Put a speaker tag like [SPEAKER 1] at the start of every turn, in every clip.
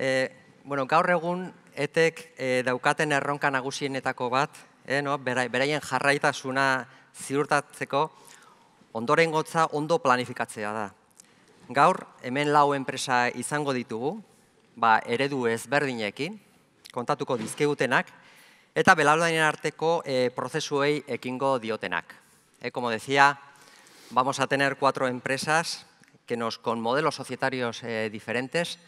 [SPEAKER 1] Eh, bueno, gaur egun etek e, daukaten erronka nagusienetako bat, e, no? Bera, beraien jarraitasuna ziurtatzeko, ondoren gotza ondo planifikatzea da. Gaur, hemen lau enpresa izango ditugu, ba, eredu ezberdinekin, kontatuko dizkegutenak, eta belaudainen arteko e, prozesuei ekingo diotenak. E, como decía, vamos a tener cuatro empresas que nos, con modelos societarios eh, diferentes,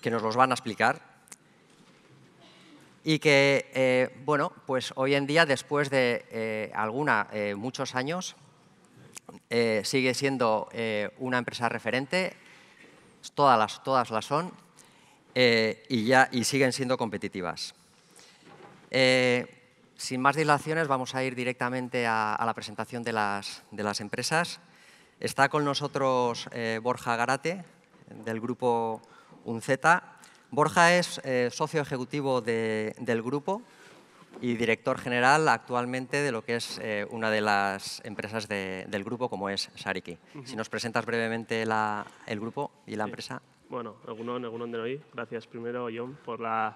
[SPEAKER 1] que nos los van a explicar. Y que, eh, bueno, pues hoy en día, después de eh, alguna, eh, muchos años, sigue siendo una empresa referente, todas las, todas las son, y, ya, y siguen siendo competitivas. sin más dilaciones, vamos a ir directamente a, la presentación de las, de las, empresas. Está con nosotros Borja Garate, del grupo un Z Borja es eh, socio ejecutivo del grupo y director general actualmente de lo que es eh, una de las empresas del grupo, como es Sariki. Si nos presentas brevemente el grupo y la empresa.
[SPEAKER 2] Bueno, egunon, egunon de hoy. Gracias primero, John, por la,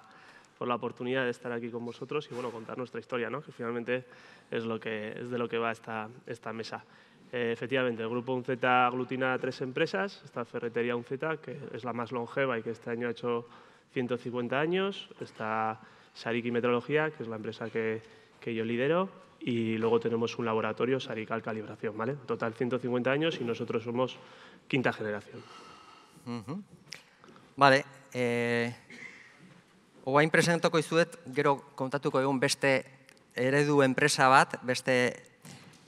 [SPEAKER 2] oportunidad de estar aquí con vosotros y bueno, contar nuestra historia, ¿no? que finalmente es, lo que, es de lo que va esta, esta mesa. Eh, efectivamente, el grupo UNZ aglutina tres empresas. Está Ferretería UNZ, que es la más longeva y que este año ha hecho 150 años. Está Sariki Metrología, que es la empresa que, yo lidero. Y luego tenemos un laboratorio, Sarical Calibración. ¿vale? Total 150 años y nosotros somos quinta generación. Vale. Eh, oain presentoko izuet, gero kontatuko
[SPEAKER 1] egun beste eredu empresa bat, beste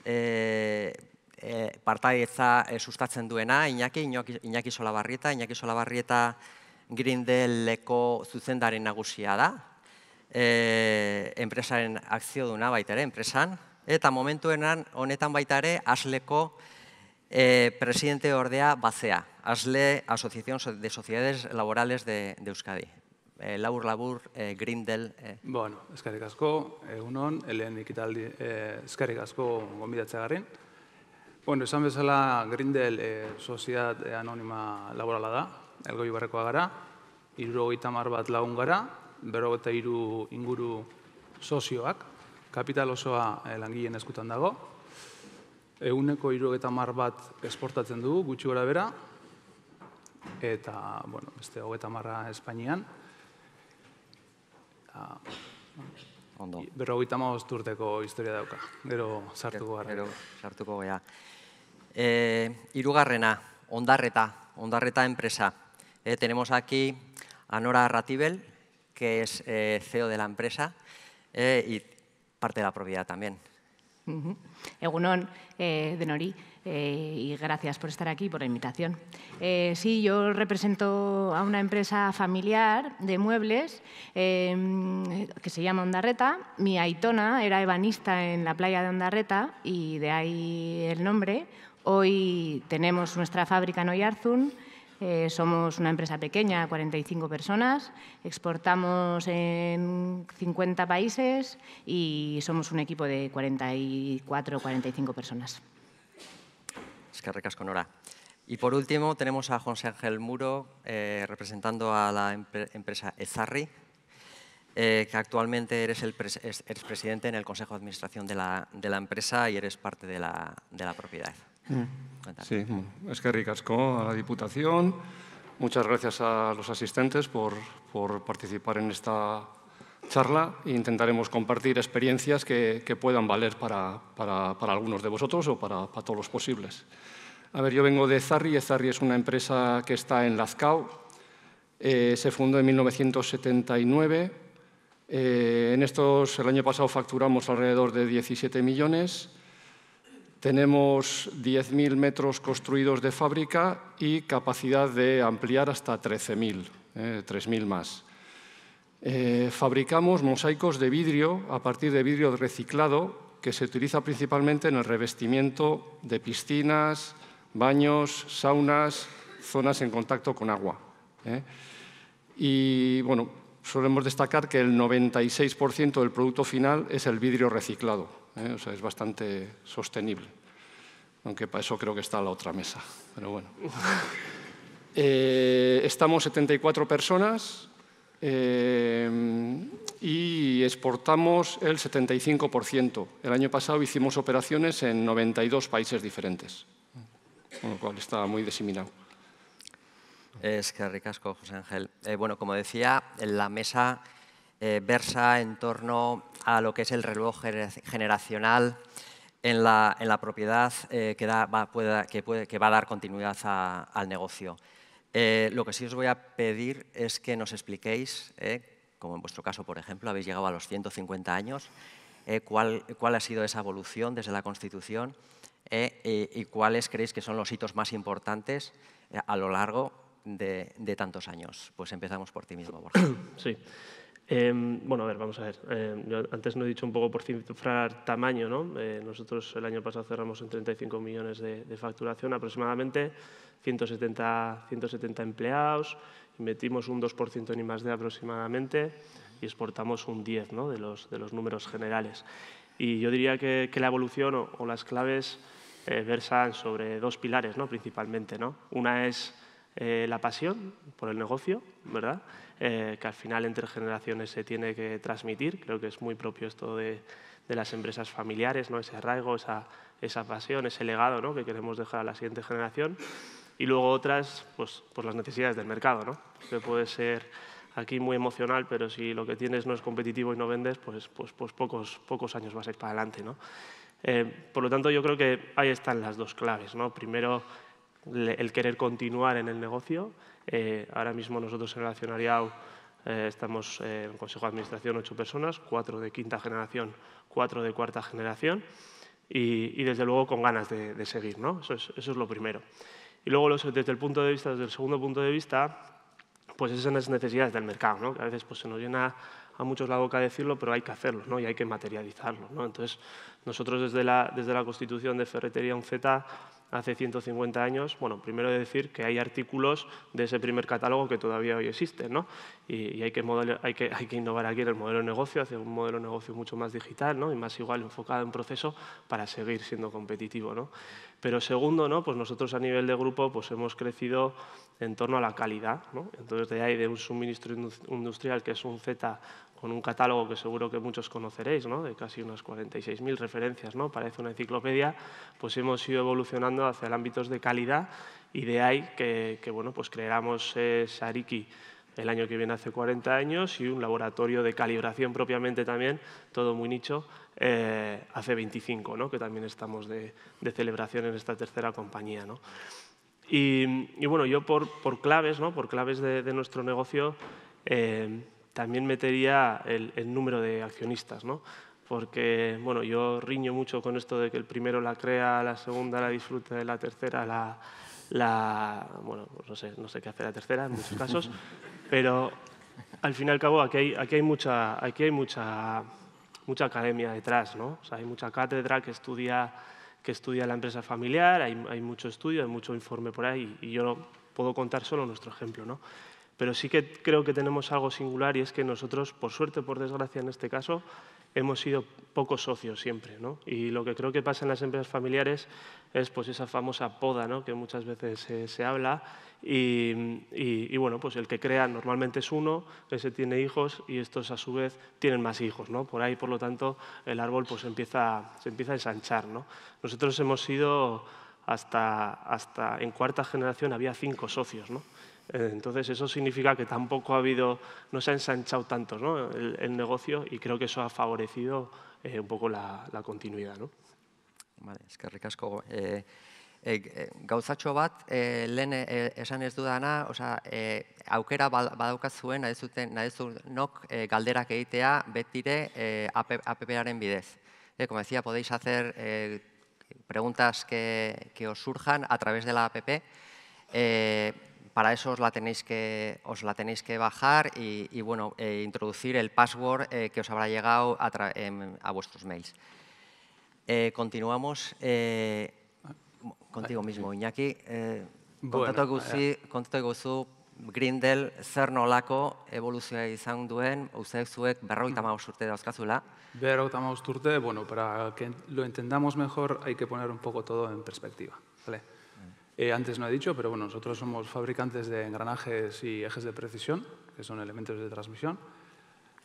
[SPEAKER 1] eh, E, partaietza e, sustatzen duena, Iñaki, Iñaki Solabarrieta, Iñaki Solabarrieta grindeleko zuzendaren nagusia da, e, enpresaren akzio duna baita ere, enpresan, eta momentuenan honetan baita ere asleko presidente ordea bazea, asle asociación de sociedades laborales de Euskadi. Labur, labur, grindel...
[SPEAKER 3] Bueno, eskarrik asko, egunon, elean dikitaldi, eskarrik asko gombidatzea garrin. Bueno, esan bezala Grindel e, eh, eh, Anonima Laborala da, elgoi barrekoa gara, iruro gitamar bat lagun gara, bero iru inguru sozioak, kapital osoa eh, langileen eskutan dago, eguneko iruro bat esportatzen dugu, gutxi gora bera, eta, bueno, beste hogeita marra Espainian. Eta, ah, Ondo. Berrogeita historia dauka. Gero sartuko gara. Gero
[SPEAKER 1] sartuko gara. E, eh, irugarrena, ondarreta, ondarreta enpresa. E, tenemos aquí a Nora Ratibel, que es eh, CEO de la empresa eh, y parte de la propiedad también.
[SPEAKER 4] Egunon, eh, den hori. Eh, y gracias por estar aquí, por la invitación. Eh, sí, yo represento a una empresa familiar de muebles eh, que se llama Ondarreta. Mi aitona era ebanista en la playa de Ondarreta y de ahí el nombre. Hoy tenemos nuestra fábrica en Oyarzun. somos una empresa pequeña, 45 personas, exportamos en 50 países y somos un equipo de 44 o 45 personas
[SPEAKER 1] ricas con Nora. Y por último tenemos a José Ángel Muro, eh, representando a la empresa Ezarri, eh, que actualmente eres, el presidente en el Consejo de Administración de la, de la empresa y eres parte de la, propiedad.
[SPEAKER 2] Mm.
[SPEAKER 5] Sí, mm, es que ricasco a la Diputación. Muchas gracias a los asistentes por, por participar en esta charla e intentaremos compartir experiencias que, que puedan valer para, para, para, algunos de vosotros o para, para, todos los posibles. A ver, yo vengo de Zarri. Zarri es una empresa que está en Lazcao. Eh, se fundó en 1979. Eh, en estos, el año pasado facturamos alrededor de 17 millones. Tenemos 10.000 metros construidos de fábrica y capacidad de ampliar hasta 13.000, 3.000 eh, más. Eh, fabricamos mosaicos de vidrio a partir de vidrio reciclado que se utiliza principalmente en el revestimiento de piscinas, baños, saunas, zonas en contacto con agua. ¿eh? Y bueno, solemos destacar que el 96% del producto final es el vidrio reciclado, ¿eh? o sea, es bastante sostenible. Aunque para eso creo que está la otra mesa, pero bueno. estamos 74 personas, eh, y exportamos el 75%. El año pasado hicimos operaciones en 92 países diferentes, con lo cual está muy diseminado.
[SPEAKER 1] Es que ricasco, José Ángel. Eh, bueno, como decía, la mesa eh, versa en torno a lo que es el reloj generacional en la, en la propiedad que, da, va, que, puede, que, va a dar continuidad al negocio. Eh, lo que sí os voy a pedir es que nos expliquéis, eh, como en vuestro caso, por ejemplo, habéis llegado a los 150 años, eh, cuál, cuál, ha sido esa evolución desde la Constitución y, cuáles creéis que son los hitos más importantes a lo largo de, de tantos años. Pues empezamos
[SPEAKER 2] por ti mismo, Borja. Sí. Em, bueno, a ver, vamos a ver. Em, antes no he dicho un poco por cifrar tamaño, ¿no? Eh, nosotros el año pasado cerramos en 35 millones de, facturación aproximadamente, 170, 170 empleados, metimos un 2% en I+.D. aproximadamente y exportamos un 10 ¿no? de, los, de los números generales. Y yo diría que, la evolución o, o las claves eh, versan sobre dos pilares, ¿no? principalmente. ¿no? Una es eh, la pasión por el negocio, ¿verdad? Eh, que al final entre generaciones se tiene que transmitir. Creo que es muy propio esto de, las empresas familiares, ¿no? ese arraigo, esa, esa pasión, ese legado ¿no? que queremos dejar a la siguiente generación. Y luego otras, pues, las necesidades del mercado, ¿no? que puede ser aquí muy emocional, pero si lo que tienes no es competitivo y no vendes, pues, pues, pues pocos, años vas a ir para adelante. ¿no? Eh, por lo tanto, yo creo que ahí están las dos claves. ¿no? Primero, el querer continuar en el negocio eh, ahora mismo nosotros en el accionariado eh, estamos eh, en el Consejo de Administración ocho personas, cuatro de quinta generación, cuatro de cuarta generación y, desde luego con ganas de, seguir, ¿no? Eso es, lo primero. Y luego desde el punto de vista, desde el segundo punto de vista, pues esas son las necesidades del mercado, ¿no? Que a veces pues, se nos llena a muchos la boca decirlo, pero hay que hacerlo ¿no? y hay que materializarlo. ¿no? Entonces, nosotros desde la, desde la constitución de Ferretería 1 hace 150 años, bueno, primero decir que hay artículos de ese primer catálogo que todavía hoy existen, ¿no? Y, hay, que hay, que, innovar aquí en el modelo de negocio, hacer un modelo de negocio mucho más digital, ¿no? Y más igual enfocado en proceso para seguir siendo competitivo, ¿no? Pero segundo, ¿no? pues nosotros a nivel de grupo pues hemos crecido en torno a la calidad. ¿no? Entonces, de ahí de un suministro industrial que es un Z con un catálogo que seguro que muchos conoceréis, ¿no? de casi unas 46.000 referencias, ¿no? parece una enciclopedia, pues hemos ido evolucionando hacia el ámbitos de calidad y de ahí que, que bueno, pues creamos eh, Sariki el año que viene hace 40 años y un laboratorio de calibración propiamente también, todo muy nicho, eh, hace 25, ¿no? que también estamos de, celebración en esta tercera compañía. ¿no? Y, bueno, yo por, claves, ¿no? por claves de, nuestro negocio, eh, también metería el, número de accionistas, ¿no? porque bueno, yo riño mucho con esto de que el primero la crea, la segunda la disfruta, la tercera la... bueno, pues no sé, no sé qué hace la tercera en muchos casos, pero al fin y al cabo aquí hay, aquí hay mucha... Aquí hay mucha mucha academia detrás, ¿no? O hay mucha cátedra que estudia, que estudia la empresa familiar, hay, mucho estudio, hay mucho informe por ahí, y yo puedo contar solo nuestro ejemplo, ¿no? Pero sí que creo que tenemos algo singular y es que nosotros, por suerte, o por desgracia en este caso, hemos sido pocos socios siempre. Y lo que creo que pasa en las empresas familiares es pues, esa famosa poda que muchas veces se habla. Y, bueno, pues el que crea normalmente es uno, ese tiene hijos y estos a su vez tienen más hijos. ¿no? Por ahí, por lo tanto, el árbol pues, se empieza a ensanchar. Nosotros hemos sido hasta, en cuarta generación había cinco socios. Eh, entonces, eso significa que tampoco ha habido, no se ha ensanchado tanto el, negocio y creo que eso ha favorecido eh, un poco la, la continuidad. ¿no?
[SPEAKER 1] Vale, eskerrik que Eh, eh, gauzatxo bat, eh, lehen eh, esan ez dudana, oza, aukera badaukazuen, nahi zuten, nahi nok galderak egitea betire APP-aren bidez. como decía, podéis hacer preguntas que, que, os surjan a través de la APP. Para eso os la tenéis que, os la tenéis que bajar y, y bueno, eh, introducir el password eh, que os habrá llegado a, em, a vuestros mails. Eh, continuamos eh, contigo mismo, eh, Iñaki. CONTATO bueno, guzu, Grindel zer nolako evoluzioa izan duen, uste zuek berroita maus urte dauzkazula.
[SPEAKER 3] Berroita maus urte, bueno, para que lo entendamos mejor hay que poner un poco todo en perspectiva. ¿vale? Eh, antes no he dicho, pero bueno, nosotros somos fabricantes de engranajes y ejes de precisión, que son elementos de transmisión.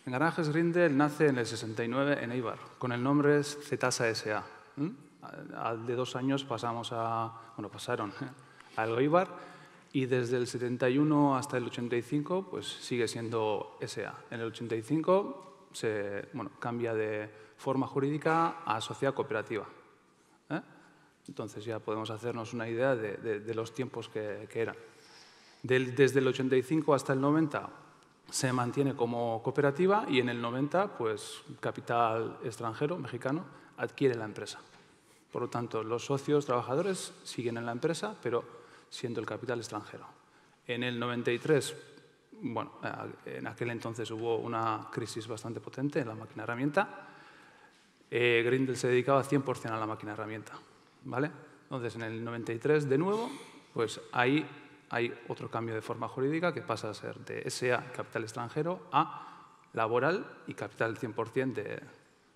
[SPEAKER 3] Engranajes Grindel nace en el 69 en Eibar, con el nombre Zetasa S.A. ¿Mm? De dos años pasamos a, bueno, pasaron al Eibar y desde el 71 hasta el 85 pues sigue siendo S.A. En el 85 se bueno, cambia de forma jurídica a sociedad cooperativa. ¿Eh? Entonces ya podemos hacernos una idea de, los tiempos que, eran. desde el 85 hasta el 90 se mantiene como cooperativa y en el 90, pues capital extranjero, mexicano, adquiere la empresa. Por lo tanto, los socios trabajadores siguen en la empresa, pero siendo el capital extranjero. En el 93, bueno, eh, en aquel entonces hubo una crisis bastante potente en la máquina herramienta. Eh, Grindel se dedicaba 100% a la máquina herramienta. Entonces, en el 93, de nuevo, pues ahí hay otro cambio de forma jurídica que pasa a ser de SA, capital extranjero, a laboral y capital 100% de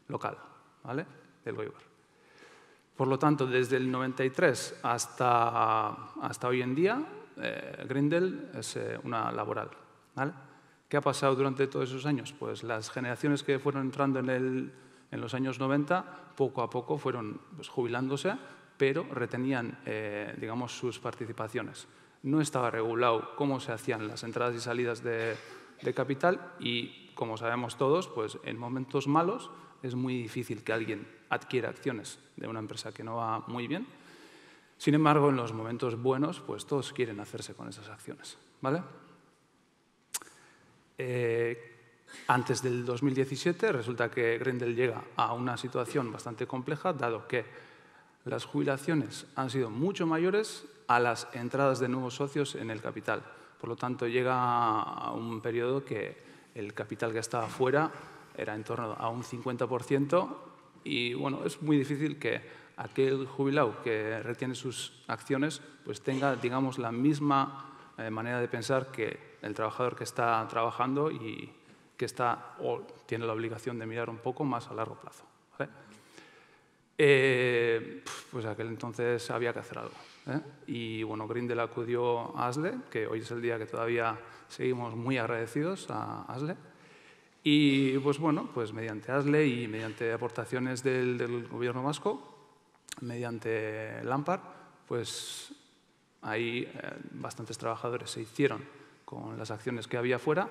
[SPEAKER 3] local, ¿vale? Del Goibar. Por lo tanto, desde el 93 hasta, hoy en día, eh, Grindel es eh, una laboral, ¿Qué ha pasado durante todos esos años? Pues las generaciones que fueron entrando en, los años 90, poco a poco fueron pues, jubilándose pero retenían, eh, digamos, sus participaciones. No estaba regulado cómo se hacían las entradas y salidas de, capital y, como sabemos todos, pues en momentos malos es muy difícil que alguien adquiera acciones de una empresa que no va muy bien. Sin embargo, en los momentos buenos, pues todos quieren hacerse con esas acciones. ¿vale? Eh, antes del 2017, resulta que Grendel llega a una situación bastante compleja, dado que las jubilaciones han sido mucho mayores a las entradas de nuevos socios en el capital. Por lo tanto, llega a un periodo que el capital que estaba fuera era en torno a un 50% y bueno, es muy difícil que aquel jubilado que retiene sus acciones pues tenga digamos la misma eh, manera de pensar que el trabajador que está trabajando y que está o tiene la obligación de mirar un poco más a largo plazo. Eh, pues aquel entonces había que hacer algo. ¿eh? Y bueno, Grindel acudió a ASLE, que hoy es el día que todavía seguimos muy agradecidos a ASLE. Y pues bueno, pues mediante ASLE y mediante aportaciones del, gobierno vasco, mediante Lampar, pues ahí eh, bastantes trabajadores se hicieron con las acciones que había fuera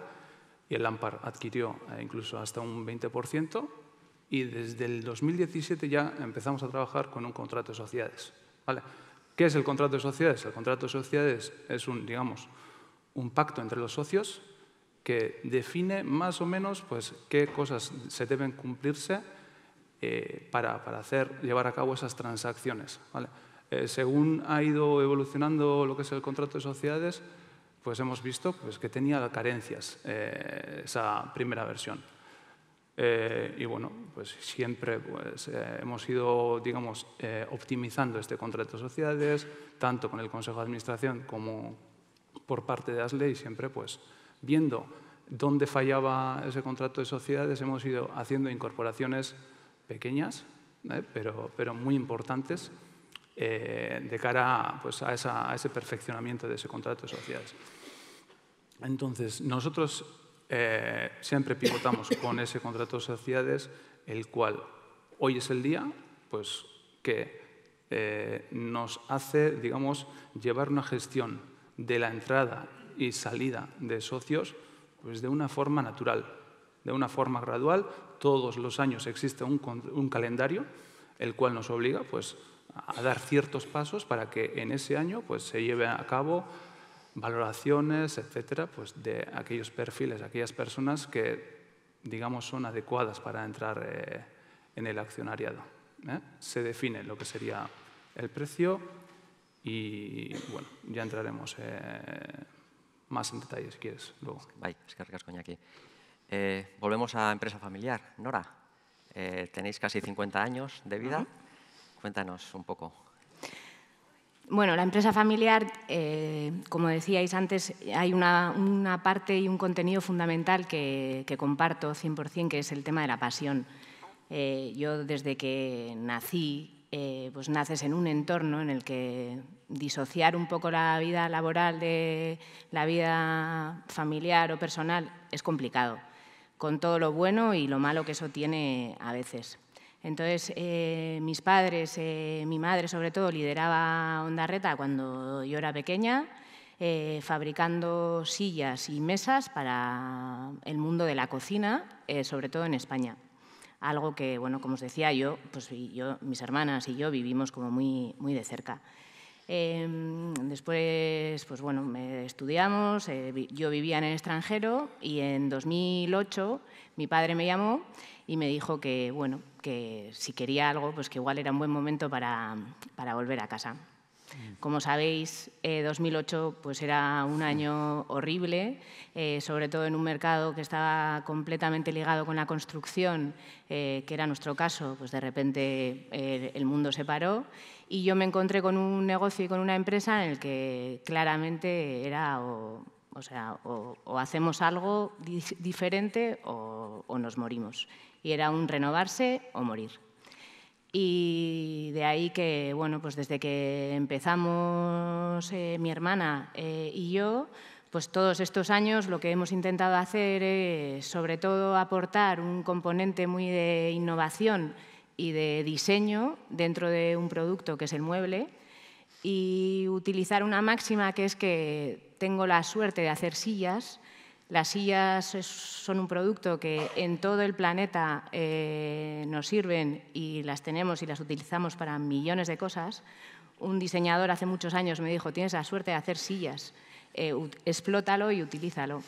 [SPEAKER 3] y el Lampar adquirió incluso hasta un 20% y desde el 2017 ya empezamos a trabajar con un contrato de sociedades. ¿Qué es el contrato de sociedades? El contrato de sociedades es un, digamos, un pacto entre los socios que define más o menos pues, qué cosas se deben cumplirse eh, para, para, hacer, llevar a cabo esas transacciones. Eh, según ha ido evolucionando lo que es el contrato de sociedades, pues hemos visto pues, que tenía carencias eh, esa primera versión. Eh, y bueno, pues siempre pues, eh, hemos ido, digamos, eh, optimizando este contrato de sociedades, tanto con el Consejo de Administración como por parte de ASLE, y siempre pues viendo dónde fallaba ese contrato de sociedades, hemos ido haciendo incorporaciones pequeñas, pero, pero muy importantes, de cara pues, a, a ese perfeccionamiento de ese contrato de sociedades. Entonces, nosotros eh, siempre pivotamos con ese contrato de sociedades, el cual hoy es el día pues, que eh, nos hace digamos, llevar una gestión de la entrada y salida de socios pues, de una forma natural, de una forma gradual. Todos los años existe un, un calendario, el cual nos obliga pues, a dar ciertos pasos para que en ese año pues, se lleve a cabo valoraciones, etcétera, pues de aquellos perfiles, aquellas personas que, digamos, son adecuadas para entrar eh, en el accionariado. ¿eh? Se define lo que sería el precio y, bueno, ya entraremos eh, más en detalle si quieres luego.
[SPEAKER 1] Bye, es que aquí. volvemos a empresa familiar. Nora, tenéis casi 50 años de vida. Cuéntanos un poco
[SPEAKER 4] bueno, la empresa familiar, eh, como decíais antes, hay una, parte y un contenido fundamental que, comparto 100%, que es el tema de la pasión. Eh, yo desde que nací, eh, pues naces en un entorno en el que disociar un poco la vida laboral de la vida familiar o personal es complicado, con todo lo bueno y lo malo que eso tiene a veces. Entonces, eh, mis padres, eh, mi madre sobre todo, lideraba Reta cuando yo era pequeña, eh, fabricando sillas y mesas para el mundo de la cocina, sobre todo en España. Algo que, bueno, como os decía, yo, pues, yo, mis hermanas y yo vivimos como muy, muy de cerca. Em, después, pues bueno, estudiamos, yo vivía en el extranjero y en 2008 mi padre me llamó y me dijo que, bueno, que si quería algo, pues que igual era un buen momento para, para volver a casa. Mm. Como sabéis, 2008 eh, pues era un año horrible, eh, sobre todo en un mercado que estaba completamente ligado con la construcción, eh, que era nuestro caso, pues de repente el mundo se paró y yo me encontré con un negocio y con una empresa en el que claramente era o, o, sea, o, o hacemos algo diferente o nos morimos y era un renovarse o morir. Y de ahí que, bueno, pues desde que empezamos eh, mi hermana eh, y yo, pues todos estos años lo que hemos intentado hacer es sobre todo aportar un componente muy de innovación y de diseño dentro de un producto que es el mueble y utilizar una máxima que es que tengo la suerte de hacer sillas las sillas son un producto que en todo el planeta eh, nos sirven y las tenemos y las utilizamos para millones de cosas. Un diseñador hace muchos años me dijo, tienes la suerte de hacer sillas, eh, explótalo y utilízalo.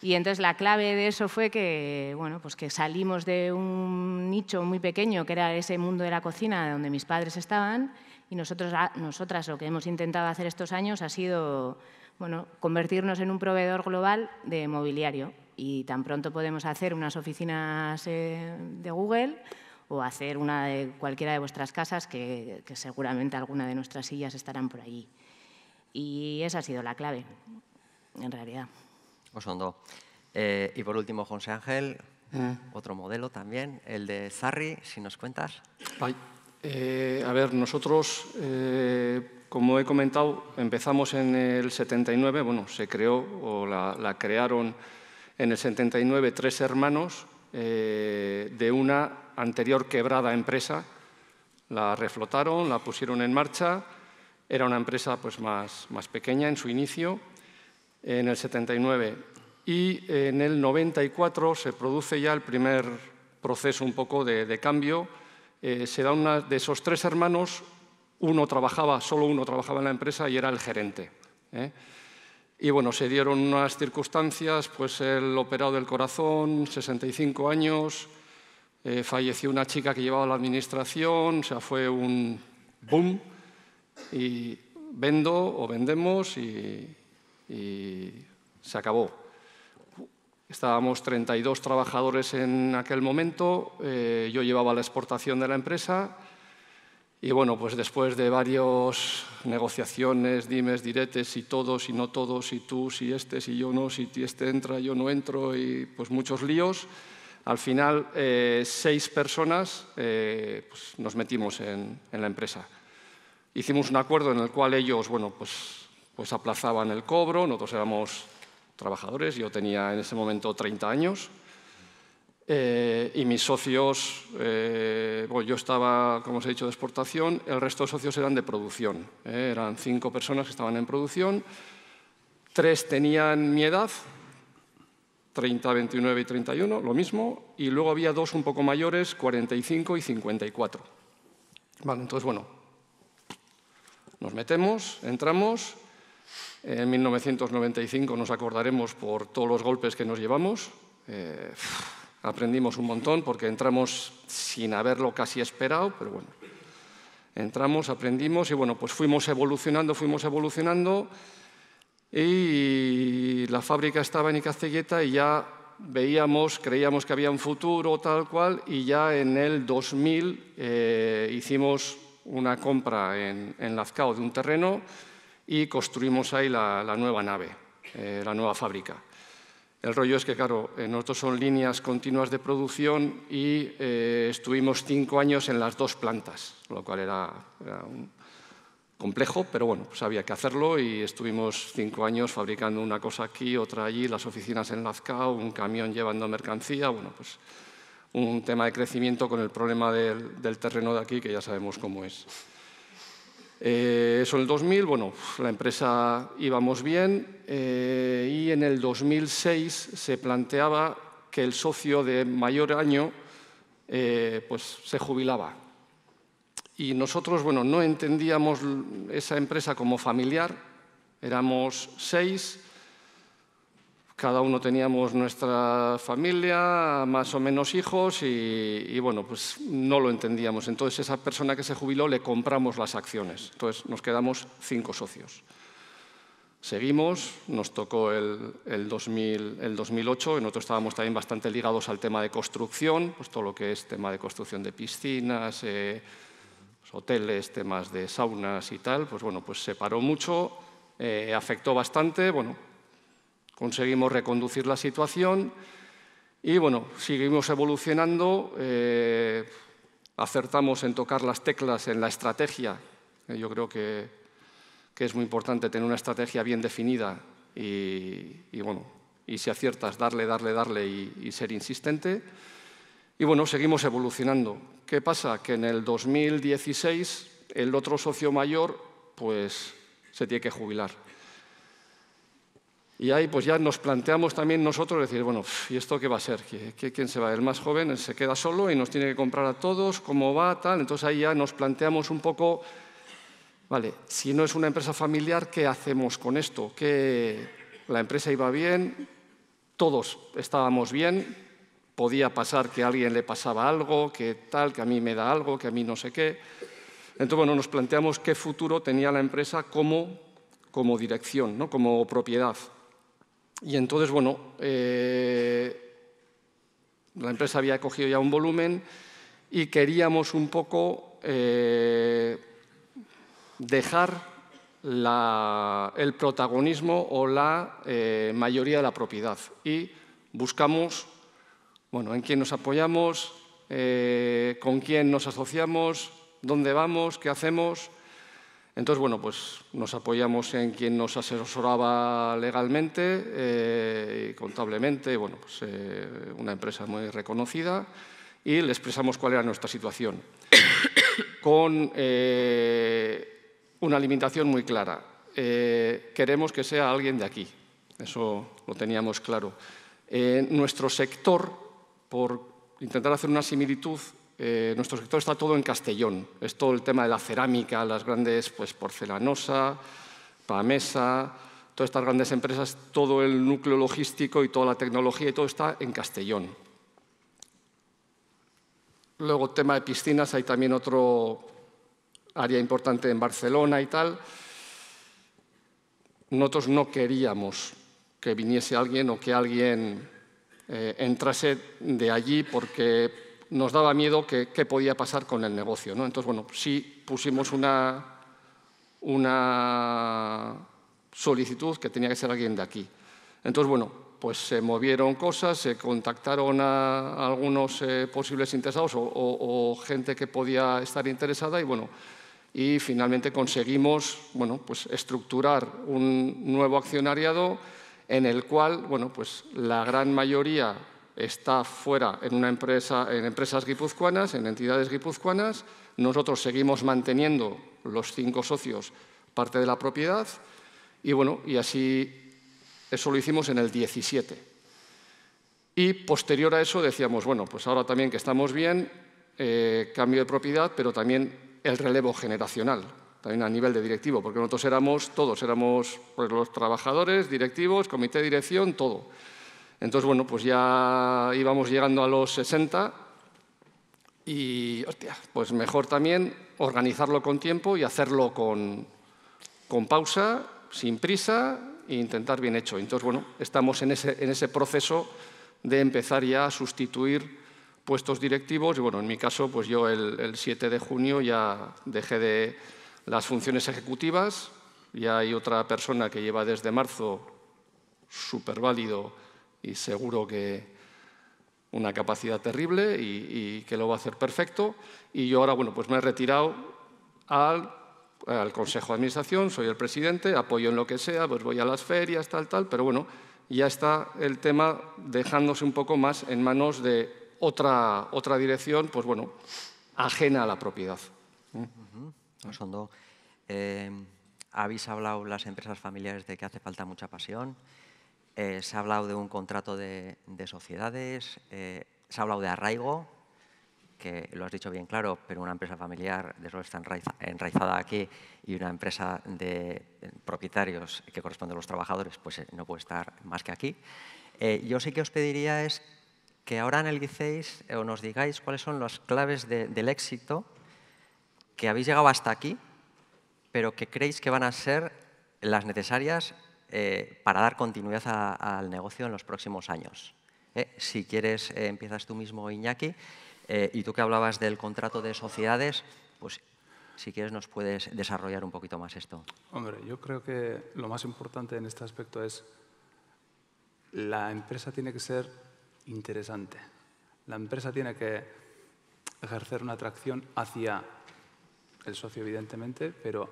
[SPEAKER 4] Y entonces la clave de eso fue que, bueno, pues que salimos de un nicho muy pequeño, que era ese mundo de la cocina donde mis padres estaban, y nosotros, ah, nosotras lo que hemos intentado hacer estos años ha sido bueno, convertirnos en un proveedor global de mobiliario y tan pronto podemos hacer unas oficinas eh, de Google o hacer una de cualquiera de vuestras casas, que, seguramente alguna de nuestras sillas estarán por allí. Y esa ha sido la clave, en realidad.
[SPEAKER 1] Osondo. Eh, y por último, José Ángel, eh. otro modelo también, el de Zari, si nos cuentas.
[SPEAKER 5] a ver, nosotros como he comentado, empezamos en el 79, bueno, se creó o la, crearon en el 79 tres hermanos eh, de una anterior quebrada empresa. La reflotaron, la pusieron en marcha. Era una empresa pues, más, más pequeña en su inicio, en el 79. Y en el 94 se produce ya el primer proceso un poco de, cambio. Eh, se da una, de esos tres hermanos, uno trabajaba, solo uno trabajaba en la empresa y era el gerente. ¿eh? Y bueno, se dieron unas circunstancias, pues el operado del corazón, 65 años, eh, falleció una chica que llevaba la administración, o sea, fue un boom. Y vendo o vendemos y, se acabó. Estábamos 32 trabajadores en aquel momento, eh, yo llevaba la exportación de la empresa y bueno, pues después de varias negociaciones, dimes, diretes, si todos, si no todos, si tú, si este, si yo no, si este entra, yo no entro, y pues muchos líos, al final eh, seis personas eh, pues nos metimos en, la empresa. Hicimos un acuerdo en el cual ellos, bueno, pues, pues aplazaban el cobro, nosotros éramos trabajadores, yo tenía en ese momento 30 años, eh, y mis socios, eh, yo estaba, como os he dicho, de exportación, el resto de socios eran de producción. Eh, eran cinco personas que estaban en producción, tres tenían mi edad, 30, 29 y 31, lo mismo, y luego había dos un poco mayores, 45 y 54. Vale, entonces, bueno, nos metemos, entramos, en 1995 nos acordaremos por todos los golpes que nos llevamos. Aprendimos un montón porque entramos sin haberlo casi esperado, pero bueno. Entramos, aprendimos y bueno, pues fuimos evolucionando, fuimos evolucionando y la fábrica estaba en Castelleta y ya veíamos, creíamos que había un futuro tal cual y ya en el 2000 eh, hicimos una compra en, en, Lazcao de un terreno y construimos ahí la, nueva nave, eh, la nueva fábrica. El rollo es que, claro, eh, nosotros son líneas continuas de producción y eh, estuvimos cinco años en las dos plantas, lo cual era, complejo, pero bueno, pues había que hacerlo y estuvimos cinco años fabricando una cosa aquí, otra allí, las oficinas en Lazcao, un camión llevando mercancía, bueno, pues un tema de crecimiento con el problema del terreno de aquí que ya sabemos cómo es. Eh, eso en el 2000, bueno, la empresa íbamos bien eh, y en el 2006 se planteaba que el socio de mayor año eh, pues, se jubilaba. Y nosotros, bueno, no entendíamos esa empresa como familiar, éramos seis, cada uno teníamos nuestra familia, más o menos hijos y, bueno, pues no lo entendíamos. Entonces esa persona que se jubiló le compramos las acciones. Entonces nos quedamos cinco socios. Seguimos, nos tocó el, 2000, 2008, nosotros estábamos también bastante ligados al tema de construcción, pues todo lo que es tema de construcción de piscinas, eh, pues hoteles, temas de saunas y tal, pues bueno, pues se paró mucho, eh, afectó bastante, bueno, Conseguimos reconducir la situación y bueno, seguimos evolucionando, eh, acertamos en tocar las teclas en la estrategia. Yo creo que, es muy importante tener una estrategia bien definida y, bueno, y si aciertas, darle, darle, darle y, y ser insistente. Y bueno, seguimos evolucionando. ¿Qué pasa? Que en el 2016 el otro socio mayor pues, se tiene que jubilar. Y ahí pues ya nos planteamos también nosotros decir, bueno, ¿y esto qué va a ser? ¿Quién se va? El más joven se queda solo y nos tiene que comprar a todos, ¿cómo va? Tal. Entonces ahí ya nos planteamos un poco, vale, si no es una empresa familiar, ¿qué hacemos con esto? Que la empresa iba bien, todos estábamos bien, podía pasar que a alguien le pasaba algo, que tal, que a mí me da algo, que a mí no sé qué. Entonces, bueno, nos planteamos qué futuro tenía la empresa como, como dirección, ¿no? como propiedad. Y entonces, bueno, eh, la empresa había cogido ya un volumen y queríamos un poco eh, dejar el protagonismo o la eh, mayoría de la propiedad. Y buscamos, bueno, en quién nos apoyamos, con quién nos asociamos, dónde vamos, qué hacemos. Entonces, bueno, pues nos apoyamos en quien nos asesoraba legalmente eh, y contablemente, bueno, pues eh, una empresa muy reconocida, y le expresamos cuál era nuestra situación, con eh, una limitación muy clara. queremos que sea alguien de aquí, eso lo teníamos claro. nuestro sector, por intentar hacer una similitud, eh, nuestro sector está todo en Castellón. Es todo el tema de la cerámica, las grandes, pues porcelanosa, Pamesa, todas estas grandes empresas, todo el núcleo logístico y toda la tecnología y todo está en Castellón. Luego, tema de piscinas, hay también otro área importante en Barcelona y tal. Nosotros no queríamos que viniese alguien o que alguien eh, entrase de allí porque nos daba miedo qué podía pasar con el negocio. ¿no? Entonces, bueno, sí pusimos una, una solicitud que tenía que ser alguien de aquí. Entonces, bueno, pues se movieron cosas, se contactaron a, algunos eh, posibles interesados o, o, gente que podía estar interesada y bueno, y finalmente conseguimos, bueno, pues estructurar un nuevo accionariado en el cual, bueno, pues la gran mayoría está fuera en, en empresas guipuzcoanas, en entidades guipuzcoanas. Nosotros seguimos manteniendo los cinco socios parte de la propiedad y bueno, y así eso lo hicimos en el 17. Y posterior a eso decíamos, bueno, pues ahora también que estamos bien, eh, cambio de propiedad, pero también el relevo generacional, también a nivel de directivo, porque nosotros éramos todos, éramos pues, los trabajadores, directivos, comité de dirección, todo. Entonces, bueno, pues ya íbamos llegando a los 60 y, hostia, pues mejor también organizarlo con tiempo y hacerlo con, con pausa, sin prisa e intentar bien hecho. Entonces, bueno, estamos en ese, en ese proceso de empezar ya a sustituir puestos directivos. Y bueno, en mi caso, pues yo el, el, 7 de junio ya dejé de las funciones ejecutivas. Ya hay otra persona que lleva desde marzo, súper válido, y seguro que una capacidad terrible y, que lo va a hacer perfecto. Y yo ahora, bueno, pues me he retirado al, Consejo de Administración, soy el presidente, apoyo en lo que sea, pues voy a las ferias, tal, tal, pero bueno, ya está el tema dejándose un poco más en manos de otra, otra dirección, pues bueno, ajena a la propiedad.
[SPEAKER 1] Uh habéis hablado las empresas familiares de que hace falta mucha pasión. Eh, se ha hablado de un contrato de, sociedades, eh, se ha hablado de arraigo, que lo has dicho bien claro, pero una empresa familiar de eso está enraizada aquí y una empresa de propietarios que corresponde a los trabajadores, pues eh, no puede estar más que aquí. yo sí que os pediría es que ahora analicéis o nos digáis cuáles son las claves del éxito que habéis llegado hasta aquí, pero que creéis que van a ser las necesarias eh, para dar continuidad al negocio en los próximos años. Eh, si quieres, eh, empiezas tú mismo, Iñaki. y tú que hablabas del contrato de sociedades, pues si quieres nos puedes desarrollar un poquito más esto.
[SPEAKER 3] Hombre, yo creo que lo más importante en este aspecto es la empresa tiene que ser interesante. La empresa tiene que ejercer una atracción hacia el socio, evidentemente, pero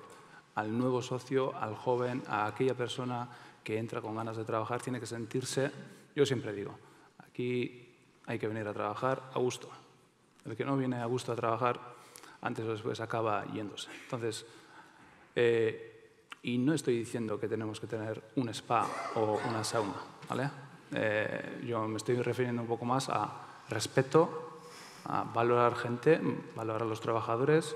[SPEAKER 3] al nuevo socio, al joven, a aquella persona que entra con ganas de trabajar, tiene que sentirse, yo siempre digo, aquí hay que venir a trabajar a gusto. El que no viene a gusto a trabajar, antes o después acaba yéndose. Entonces, eh, y no estoy diciendo que tenemos que tener un spa o una sauna, ¿vale? Eh, yo me estoy refiriendo un poco más a respeto, a valorar gente, valorar a los trabajadores,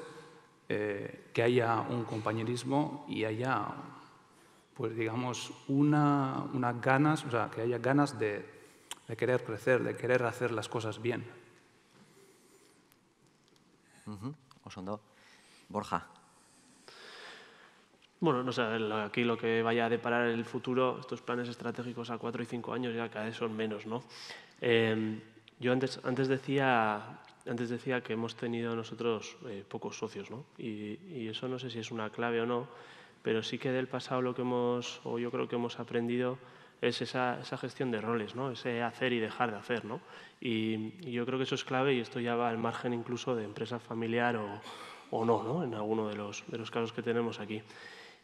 [SPEAKER 3] eh, que haya un compañerismo y haya, pues digamos, unas ganas, o sea, que haya ganas de, querer crecer, de querer hacer las cosas bien. Borja. Bueno,
[SPEAKER 2] no sé, aquí lo que vaya a deparar el futuro, estos planes estratégicos a cuatro y cinco años ya cada vez son menos, ¿no? Eh, yo antes, antes decía antes decía que hemos tenido nosotros eh, pocos socios, ¿no? Y, eso no sé si es una clave o no, pero sí que del pasado lo que hemos, o yo creo que hemos aprendido, es esa, gestión de roles, ¿no? Ese hacer y dejar de hacer, ¿no? Y, yo creo que eso es clave y esto ya va al margen incluso de empresa familiar o, no, ¿no? En alguno de los, de los casos que tenemos aquí.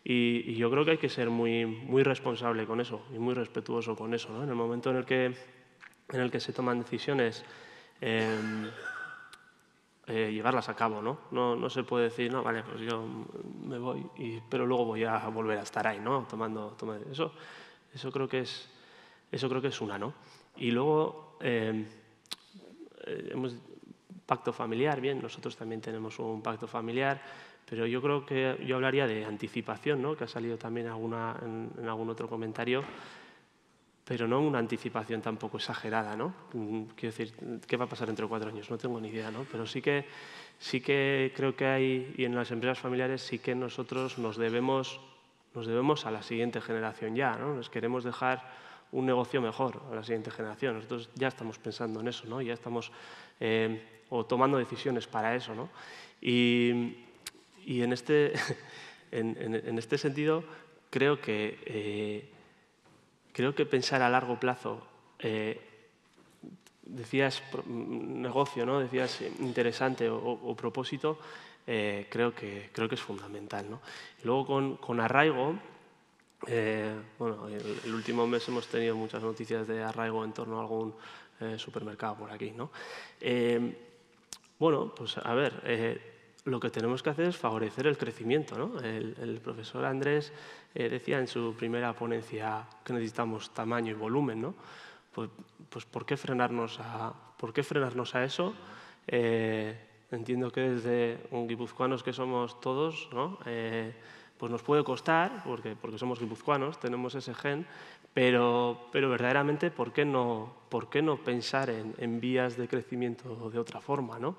[SPEAKER 2] Y, yo creo que hay que ser muy, muy responsable con eso y muy respetuoso con eso, ¿no? En el momento en el que, en el que se toman decisiones... Eh, eh, llevarlas a cabo, ¿no? ¿no? ¿no? se puede decir, no, vale, pues yo me voy, pero luego voy a volver a estar ahí, ¿no? Tomando, eso, eso creo que es, eso creo que es una, ¿no? Y luego em, eh, hemos pacto familiar, bien, nosotros también tenemos un pacto familiar, pero yo creo que yo hablaría de anticipación, ¿no? Que ha salido también alguna, en algún otro comentario pero no una anticipación tampoco exagerada, ¿no? Mm, quiero decir, ¿qué va a pasar entre cuatro años? No tengo ni idea, ¿no? Pero sí que, sí que creo que hay, y en las empresas familiares sí que nosotros nos debemos, nos debemos a la siguiente generación ya, ¿no? Nos queremos dejar un negocio mejor a la siguiente generación. Nosotros ya estamos pensando en eso, ¿no? Ya estamos eh, o tomando decisiones para eso, ¿no? Y, y en, este, en, en, este sentido creo que... Eh, Creo que pensar a largo plazo, eh, decías mm, negocio, ¿no? decías interesante o, propósito, eh, creo, que, creo que es fundamental. luego con, arraigo, eh, bueno, el, último mes hemos tenido muchas noticias de arraigo en torno a algún supermercado por aquí. ¿no? bueno, pues a ver lo que tenemos que hacer es favorecer el crecimiento. ¿no? El, profesor Andrés eh, decía en su primera ponencia que necesitamos tamaño y volumen. ¿no? Pues, pues ¿por, qué frenarnos a, ¿por qué frenarnos a eso? Eh, entiendo que desde un guipuzcoanos que somos todos, ¿no? Eh, pues nos puede costar, porque, porque somos guipuzcoanos, tenemos ese gen, pero, pero verdaderamente, ¿por qué no, por qué no pensar en, en vías de crecimiento de otra forma? ¿no?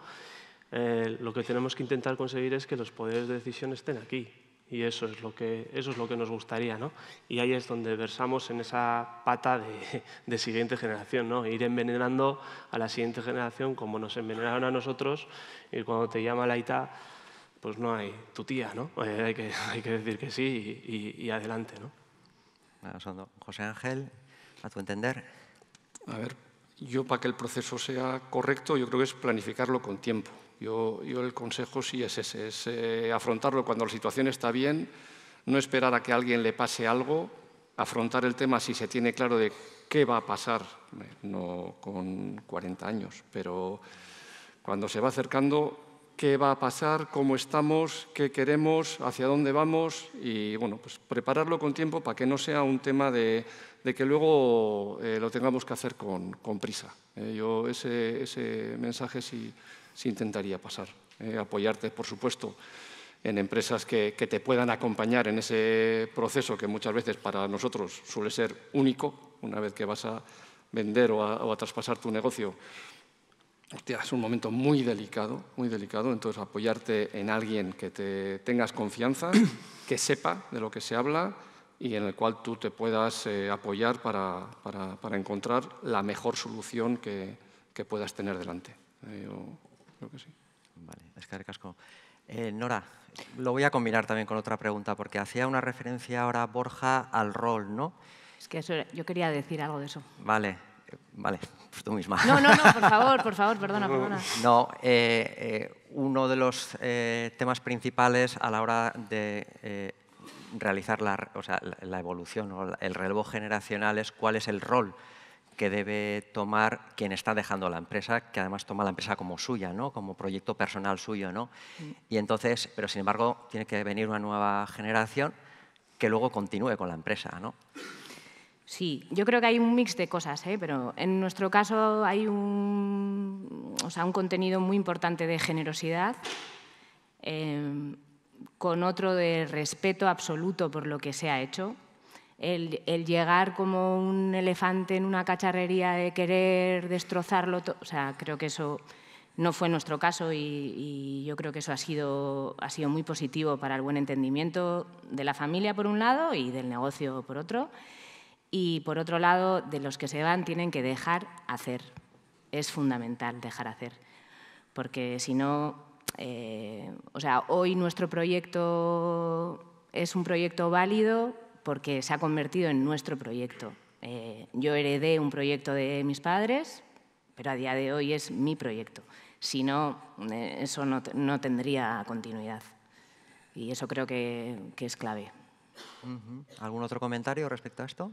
[SPEAKER 2] Eh, lo que tenemos que intentar conseguir es que los poderes de decisión estén aquí. Y eso es lo que, eso es lo que nos gustaría. ¿no? Y ahí es donde versamos en esa pata de, de siguiente generación, ¿no? ir envenenando a la siguiente generación como nos envenenaron a nosotros. Y cuando te llama la ITA, pues no hay tu tía, ¿no? Eh, hay, que, hay, que, decir que sí y, adelante. ¿no? José Ángel, a tu entender.
[SPEAKER 5] A ver, yo para que el proceso sea correcto, yo creo que es planificarlo con tiempo. Yo, el consejo sí es ese, es eh, afrontarlo cuando la situación está bien, no esperar a que a alguien le pase algo, afrontar el tema si se tiene claro de qué va a pasar, no con 40 años, pero cuando se va acercando, qué va a pasar, cómo estamos, qué queremos, hacia dónde vamos y bueno, pues prepararlo con tiempo para que no sea un tema de, que luego eh, lo tengamos que hacer con, prisa. ¿eh? yo ese, mensaje sí sí intentaría pasar. Eh, apoyarte, por supuesto, en empresas que, te puedan acompañar en ese proceso que muchas veces para nosotros suele ser único, una vez que vas a vender o a, traspasar tu negocio. es un momento muy delicado, muy delicado, entonces apoyarte en alguien que te tengas confianza, que sepa de lo que se habla y en el cual tú te puedas eh, apoyar para, encontrar la mejor solución que, puedas tener delante. Eh, creo que sí.
[SPEAKER 1] Vale, es que casco. Eh, Nora, lo voy a combinar también con otra pregunta, porque hacía una referencia ahora Borja al rol, ¿no?
[SPEAKER 4] Es que yo quería decir algo de eso.
[SPEAKER 1] Vale, eh, vale, pues tú misma. No, no, no, por favor, por favor, perdona, perdona. No, eh, uno de los temas principales a la hora de realizar la, o sea, la evolución o el relevo generacional es cuál es el rol que debe tomar quien está dejando la empresa, que además toma la empresa como suya, ¿no? como proyecto personal suyo. ¿no? Mm. Y entonces, pero sin embargo, tiene que venir una nueva generación que luego continúe con la empresa. ¿no?
[SPEAKER 4] Sí, yo creo que hay un mix de cosas, ¿eh? pero en nuestro caso hay un, o sea, un contenido muy importante de generosidad, eh, con otro de respeto absoluto por lo que se ha hecho, el, llegar como un elefante en una cacharrería de querer destrozarlo, o sea, creo que eso no fue nuestro caso y, yo creo que eso ha sido, ha sido muy positivo para el buen entendimiento de la familia por un lado y del negocio por otro. Y por otro lado, de los que se van tienen que dejar hacer. Es fundamental dejar hacer, porque si no, eh, o sea, hoy nuestro proyecto es un proyecto válido porque se ha convertido en nuestro proyecto. Eh, yo heredé un proyecto de mis padres, pero a día de hoy es mi proyecto. Si no, eh, eso no, tendría continuidad. Y eso creo que, es clave. ¿Algún otro comentario respecto a esto?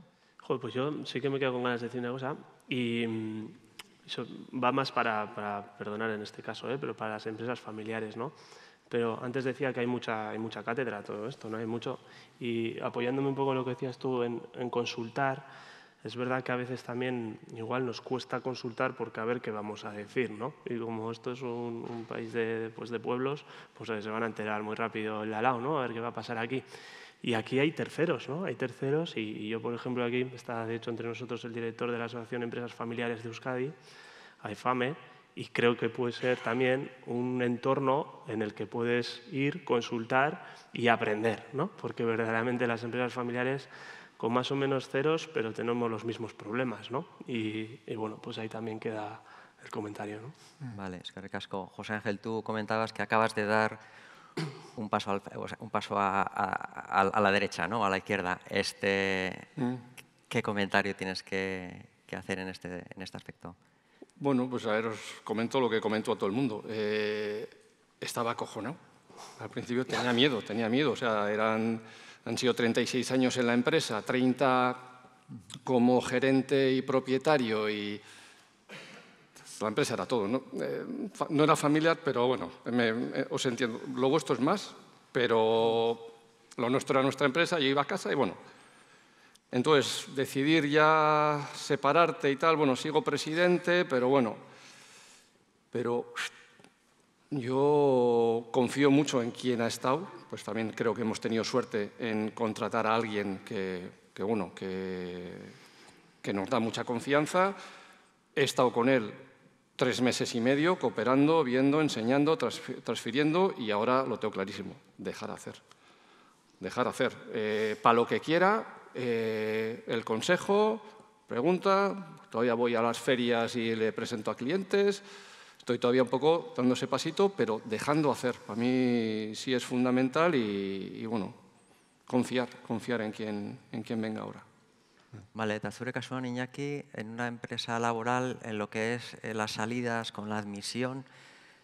[SPEAKER 2] pues yo sí que me quedo con ganas de decir una cosa. Y mm, eso va más para, para perdonar en este caso, eh, pero para las empresas familiares, ¿no? Pero antes decía que hay mucha, hay mucha cátedra todo esto, ¿no? Hay mucho. Y apoyándome un poco en lo que decías tú en, consultar, es verdad que a veces también igual nos cuesta consultar porque a ver qué vamos a decir, ¿no? Y como esto es un, país pues, de, pueblos, pues eh, se van a enterar muy rápido el alao, ¿no? A ver qué va a pasar aquí. Y aquí hay terceros, ¿no? Hay terceros y, yo, por ejemplo, aquí está de hecho entre nosotros el director de la Asociación Empresas Familiares de Euskadi, AEFAME, y creo que puede ser también un entorno en el que puedes ir, consultar y aprender, ¿no? porque verdaderamente las empresas familiares con más o menos ceros, pero tenemos los mismos problemas. ¿no? Y, bueno, pues ahí también queda el comentario. ¿no? Mm.
[SPEAKER 1] Vale, es que recasco. José Ángel, tú comentabas que acabas de dar un paso, a, la derecha, ¿no? a la izquierda. Este, mm. ¿Qué comentario tienes que, hacer en este, este aspecto?
[SPEAKER 5] Bueno, pues a ver, os comento lo que comento a todo el mundo. Eh, estaba acojonado. Al principio tenía miedo, tenía miedo. O sea, eran, han sido 36 años en la empresa, 30 como gerente y propietario y la empresa era todo. No, eh, no era familiar, pero bueno, os entiendo. Lo esto es más, pero lo nuestro era nuestra empresa, yo iba a casa y bueno, entonces, decidir ya separarte y tal, bueno, sigo presidente, pero bueno, pero yo confío mucho en quien ha estado, pues también creo que hemos tenido suerte en contratar a alguien que, que que, nos da mucha confianza. He estado con él tres meses y medio cooperando, viendo, enseñando, transfiriendo y ahora lo tengo clarísimo, dejar hacer. Dejar hacer. Eh, para lo que quiera, eh, el consejo, pregunta, todavía voy a las ferias y le presento a clientes, estoy todavía un poco dando ese pasito, pero dejando hacer. Para mí sí es fundamental y, bueno, confiar, confiar en quien, en quien venga ahora.
[SPEAKER 1] Vale, Tazure zure Niñaki, en una empresa laboral, en lo que es eh, las salidas con la admisión,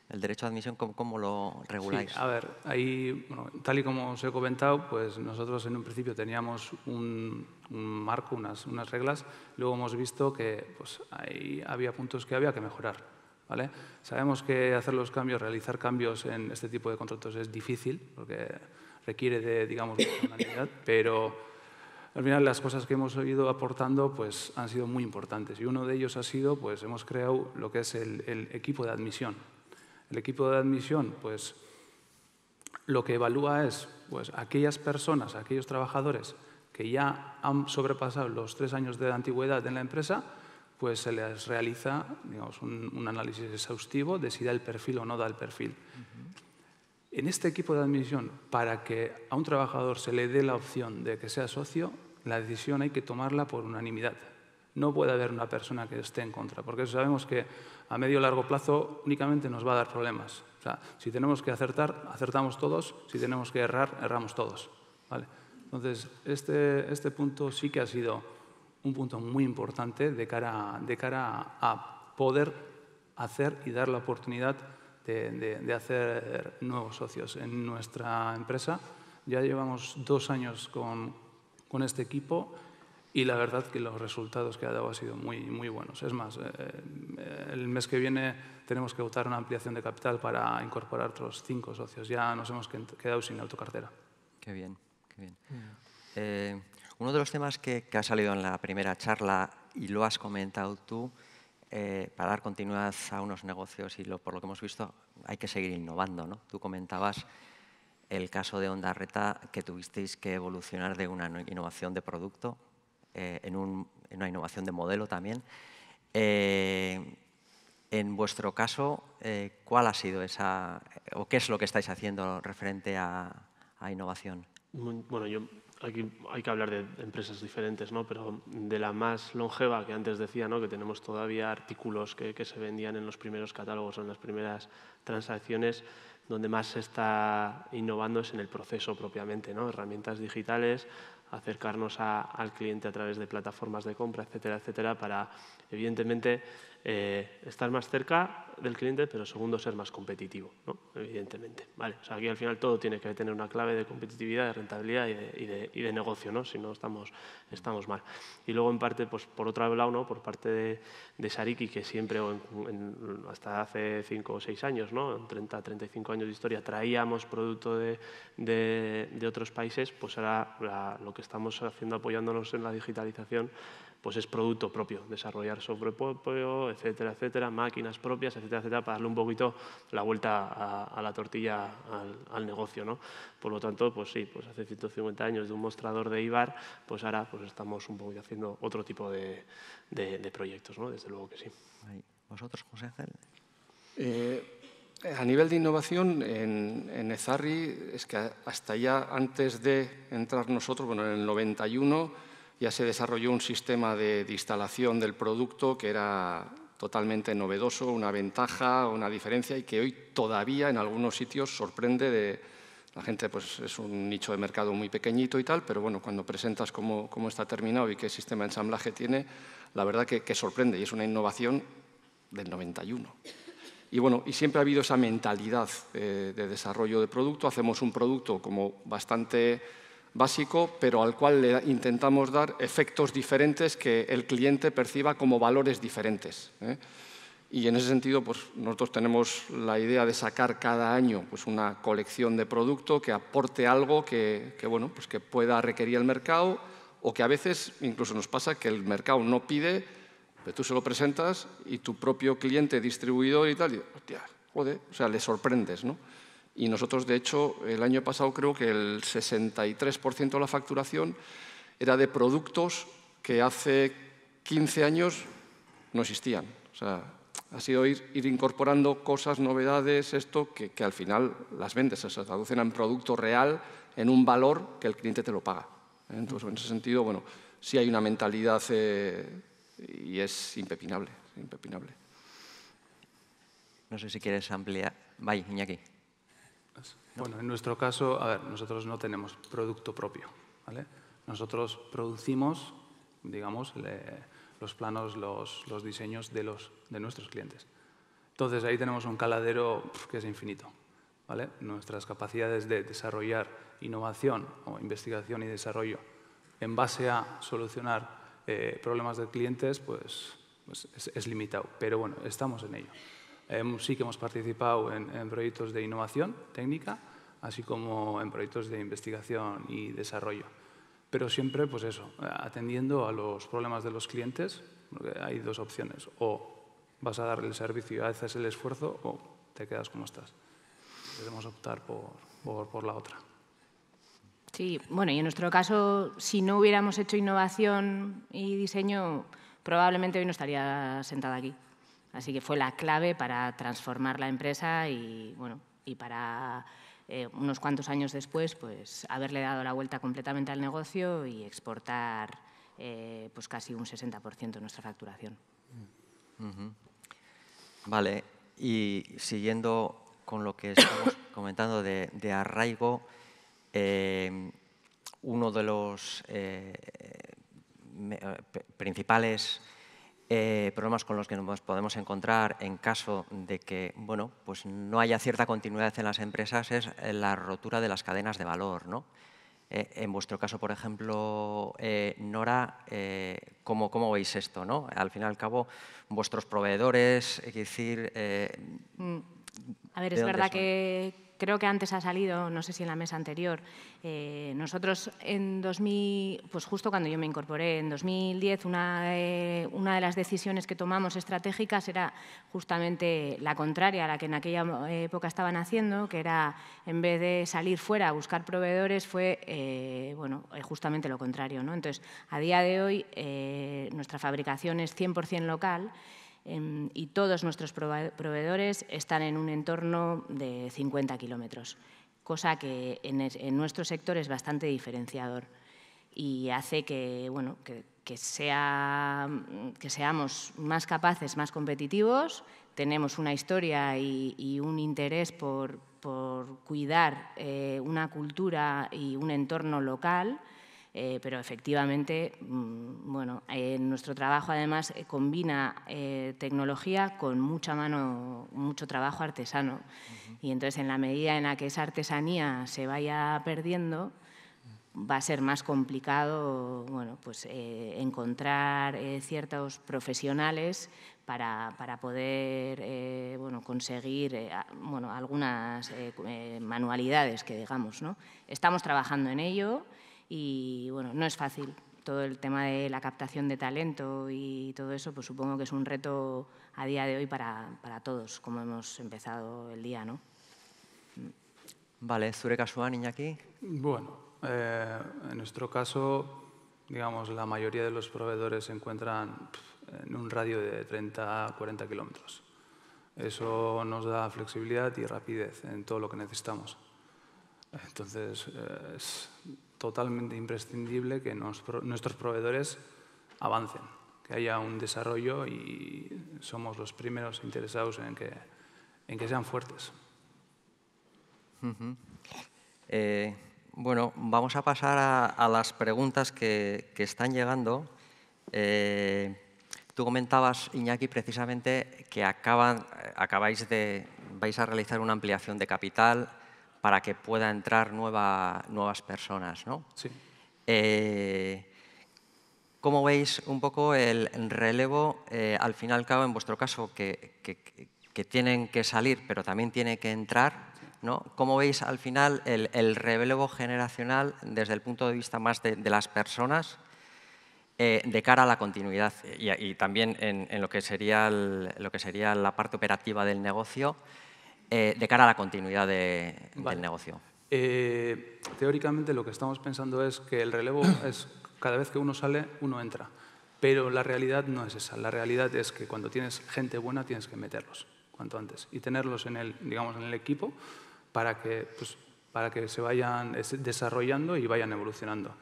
[SPEAKER 1] el derecho de admisión, ¿cómo, lo reguláis? a
[SPEAKER 3] ver, ahí, tal y como os he comentado, pues nosotros en un principio teníamos un, marco, unas, unas, reglas, luego hemos visto que pues, ahí había puntos que había que mejorar. ¿vale? Sabemos que hacer los cambios, realizar cambios en este tipo de contratos es difícil, porque requiere de, digamos, personalidad, pero al final las cosas que hemos ido aportando pues, han sido muy importantes y uno de ellos ha sido, pues hemos creado lo que es el, el equipo de admisión, el equipo de admisión, pues lo que evalúa es pues, aquellas personas, aquellos trabajadores que ya han sobrepasado los tres años de antigüedad en la empresa, pues se les realiza un, análisis exhaustivo de si da el perfil o no da el perfil. En este equipo de admisión, para que a un trabajador se le dé la opción de que sea socio, la decisión hay que tomarla por unanimidad. No puede haber una persona que esté en contra, porque sabemos que a medio y largo plazo únicamente nos va a dar problemas. O sea, si tenemos que acertar, acertamos todos, si tenemos que errar, erramos todos. ¿vale? Entonces, este, este punto sí que ha sido un punto muy importante de cara, de cara a poder hacer y dar la oportunidad de, de, de hacer nuevos socios en nuestra empresa. Ya llevamos dos años con, con este equipo y la verdad que los resultados que ha dado han sido muy, muy buenos. Es más, eh, eh, el mes que viene tenemos que votar una ampliación de capital para incorporar otros cinco socios. Ya nos hemos quedado sin autocartera.
[SPEAKER 1] Qué bien, qué bien. Eh, uno de los temas que, ha salido en la primera charla y lo has comentado tú, para dar continuidad a unos negocios y por lo que hemos visto, hay que seguir innovando. Tú comentabas el caso de Onda Reta, que tuvisteis que evolucionar de una innovación de producto eh, en, una innovación de modelo también. Eh, en vuestro caso, eh, ¿cuál ha sido esa, o qué es lo que estáis haciendo referente a, innovación?
[SPEAKER 2] Bueno, yo, aquí hay que hablar de empresas diferentes, ¿no? pero de la más longeva que antes decía, ¿no? que tenemos todavía artículos que, se vendían en los primeros catálogos o en las primeras transacciones, donde más se está innovando es en el proceso propiamente, ¿no? herramientas digitales acercarnos al cliente a través de plataformas de compra, etcétera, etcétera, para evidentemente eh, estar más cerca del cliente, pero segundo, ser más competitivo, ¿no? evidentemente. Vale, o sea, aquí al final todo tiene que tener una clave de competitividad, de rentabilidad y de, negocio, ¿no? si no estamos, estamos mal. Y luego, en parte, pues, por otro lado, ¿no? por parte de, Sariki, que siempre, hasta hace 5 o 6 años, ¿no? en 30, 35 años de historia, traíamos producto de, de otros países, pues ahora lo que estamos haciendo apoyándonos en la digitalización pues es producto propio, desarrollar software propio, etcétera, etcétera, máquinas propias, etcétera, etcétera, para darle un poquito la vuelta a, la tortilla al, negocio, ¿no? Por lo tanto, pues sí, pues hace 150 años de un mostrador de IBAR, pues ahora pues estamos un poquito haciendo otro tipo de, proyectos, ¿no? Desde luego que sí.
[SPEAKER 5] ¿Vosotros, José eh, a nivel de innovación, en, en Ezarri, es que hasta ya antes de entrar nosotros, bueno, en el 91, ya se desarrolló un sistema de, instalación del producto que era totalmente novedoso, una ventaja, una diferencia y que hoy todavía en algunos sitios sorprende de, la gente pues, es un nicho de mercado muy pequeñito y tal, pero bueno, cuando presentas cómo, está terminado y qué sistema de ensamblaje tiene, la verdad que, sorprende y es una innovación del 91. Y bueno, y siempre ha habido esa mentalidad eh, de desarrollo de producto. Hacemos un producto como bastante básico, pero al cual le intentamos dar efectos diferentes que el cliente perciba como valores diferentes. ¿eh? Y en ese sentido, pues, nosotros tenemos la idea de sacar cada año pues, una colección de producto que aporte algo que, bueno, pues, que pueda requerir el mercado o que a veces incluso nos pasa que el mercado no pide, pero tú se lo presentas y tu propio cliente distribuidor y tal, y, o sea, le sorprendes, ¿no? Y nosotros, de hecho, el año pasado creo que el 63% de la facturación era de productos que hace 15 años no existían. O sea, ha sido ir, incorporando cosas, novedades, esto, que, al final las vendes, se traducen en producto real, en un valor que el cliente te lo paga. Entonces, en ese sentido, bueno, sí hay una mentalidad eh, y es impepinable, impepinable. No sé si quieres ampliar. Vaya, Iñaki.
[SPEAKER 3] Bueno, en nuestro caso, a ver, nosotros no tenemos producto propio. ¿vale? Nosotros producimos, digamos, los planos, los, diseños de, los, de nuestros clientes. Entonces ahí tenemos un caladero que es infinito. ¿vale? Nuestras capacidades de desarrollar innovación o investigación y desarrollo en base a solucionar eh, problemas de clientes pues, pues, es, es limitado. Pero bueno, estamos en ello. Em, sí que hemos participado en, proyectos de innovación técnica, así como en proyectos de investigación y desarrollo. Pero siempre, pues eso, atendiendo a los problemas de los clientes, hay dos opciones, o vas a darle el servicio y haces el esfuerzo, o te quedas como estás. Debemos optar por la otra.
[SPEAKER 4] Sí, bueno, y en nuestro caso, si no hubiéramos hecho innovación y diseño, probablemente hoy no estaría sentada aquí. Así que fue la clave para transformar la empresa y, bueno, y para eh, unos cuantos años después pues, haberle dado la vuelta completamente al negocio y exportar eh, pues casi un 60% de nuestra facturación.
[SPEAKER 1] Vale, y siguiendo con lo que estamos comentando de, arraigo, eh, uno de los principales eh, problemas con los que nos podemos encontrar en caso de que bueno, pues no haya cierta continuidad en las empresas es eh, la rotura de las cadenas de valor. ¿no? Eh, en vuestro caso, por ejemplo, Nora, ¿cómo, ¿cómo, veis esto? ¿no? Al fin y al cabo, vuestros proveedores, es decir...
[SPEAKER 4] Mm. A ver, es verdad que creo que antes ha salido, no sé si en la mesa anterior, eh, nosotros en 2000, pues justo cuando yo me incorporé, en 2010, una, eh, una de las decisiones que tomamos estratégicas era justamente la contraria a la que en aquella eh, época estaban haciendo, que era en vez de salir fuera a buscar proveedores, fue bueno, justamente lo contrario. ¿no? Entonces, a día de hoy, nuestra fabricación es 100% local. Em, y todos nuestros proveedores están en un entorno de 50 kilómetros, cosa que en, nuestro sector es bastante diferenciador y hace que, que, seamos más capaces, más competitivos. Tenemos una historia y, un interés por, cuidar eh, una cultura y un entorno local eh, pero efectivamente, mm, nuestro trabajo además eh, combina eh, tecnología con mucha mano, mucho trabajo artesano. Y entonces, en la medida en la que esa artesanía se vaya perdiendo, va a ser más complicado pues, encontrar ciertos profesionales para, poder conseguir algunas manualidades que digamos. ¿no? Estamos trabajando en ello y bueno, no es fácil. Todo el tema de la captación de talento y todo eso, pues supongo que es un reto a día de hoy para, para todos, como hemos empezado el día, ¿no? Mm.
[SPEAKER 1] Vale, Zurek kasuan, Iñaki?
[SPEAKER 4] Bueno,
[SPEAKER 3] eh, en nuestro caso, digamos, la mayoría de los proveedores se encuentran en un radio de 30 a 40 kilómetros. Eso nos da flexibilidad y rapidez en todo lo que necesitamos. Entonces, eh, es, totalmente imprescindible que nuestros proveedores avancen, que haya un desarrollo y somos los primeros interesados en que, sean fuertes.
[SPEAKER 1] Eh, bueno, vamos a pasar a, las preguntas que, están llegando. Eh, tú comentabas, Iñaki, precisamente que acaban, eh, acabáis de, vais a realizar una ampliación de capital para que pueda entrar nueva, nuevas personas. ¿no? Sí. Eh, ¿Cómo veis un poco el relevo, eh, al final, cabo, en vuestro caso, que, que, tienen que salir, pero también tiene que entrar? ¿no? ¿Cómo veis al final el, el relevo generacional desde el punto de vista más de, de las personas eh, de cara a la continuidad y, también en, en, lo, que sería lo que sería la parte operativa del negocio? Eh, de cara a la continuidad del negocio?
[SPEAKER 3] Eh, teóricamente lo que estamos pensando es que el relevo es cada vez que uno sale, uno entra. Pero la realidad no es esa. La realidad es que cuando tienes gente buena tienes que meterlos cuanto antes y tenerlos en el, digamos, en el equipo para que, pues, para que se vayan desarrollando y vayan evolucionando.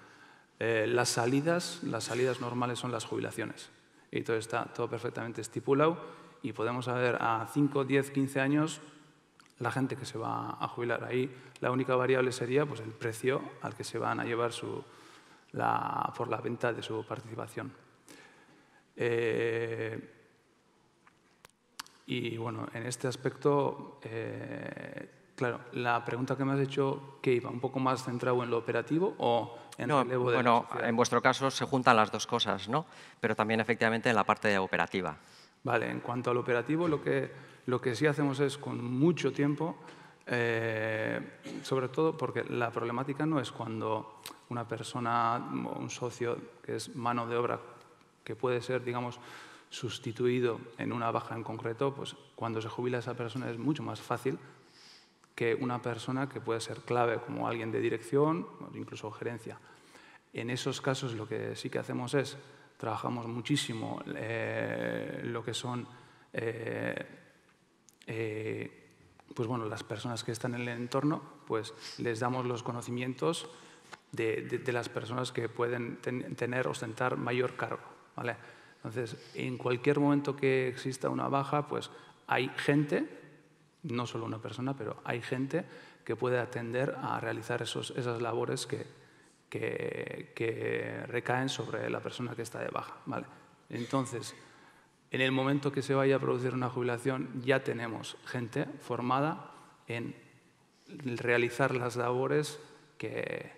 [SPEAKER 3] Eh, las, salidas, las salidas normales son las jubilaciones y todo está todo perfectamente estipulado y podemos ver a 5, 10, 15 años la gente que se va a jubilar. Ahí la única variable sería pues, el precio al que se van a llevar por la venta de su participación. Eh, y bueno, en este aspecto, eh, claro, la pregunta que me has hecho, ¿que iba? ¿Un poco más centrado en lo operativo o en el relevo de
[SPEAKER 1] Bueno, en vuestro caso se juntan las dos cosas, ¿no? Pero también efectivamente en la parte operativa.
[SPEAKER 3] Vale, en cuanto al operativo, lo que, sí hacemos es con mucho tiempo, eh, sobre todo porque la problemática no es cuando una persona o un socio que es mano de obra, que puede ser, digamos, sustituido en una baja en concreto, pues cuando se jubila esa persona es mucho más fácil que una persona que puede ser clave como alguien de dirección o incluso gerencia. En esos casos lo que sí que hacemos es Trabajamos muchísimo eh, lo que son eh, eh, pues bueno, las personas que están en el entorno, pues les damos los conocimientos de, de, las personas que pueden tener, ostentar mayor cargo. ¿vale? Entonces, en cualquier momento que exista una baja, pues hay gente, no solo una persona, pero hay gente que puede atender a realizar esos, esas labores que, que, recaen sobre la persona que está de baja. ¿vale? Entonces, en el momento que se vaya a producir una jubilación, ya tenemos gente formada en realizar las labores que,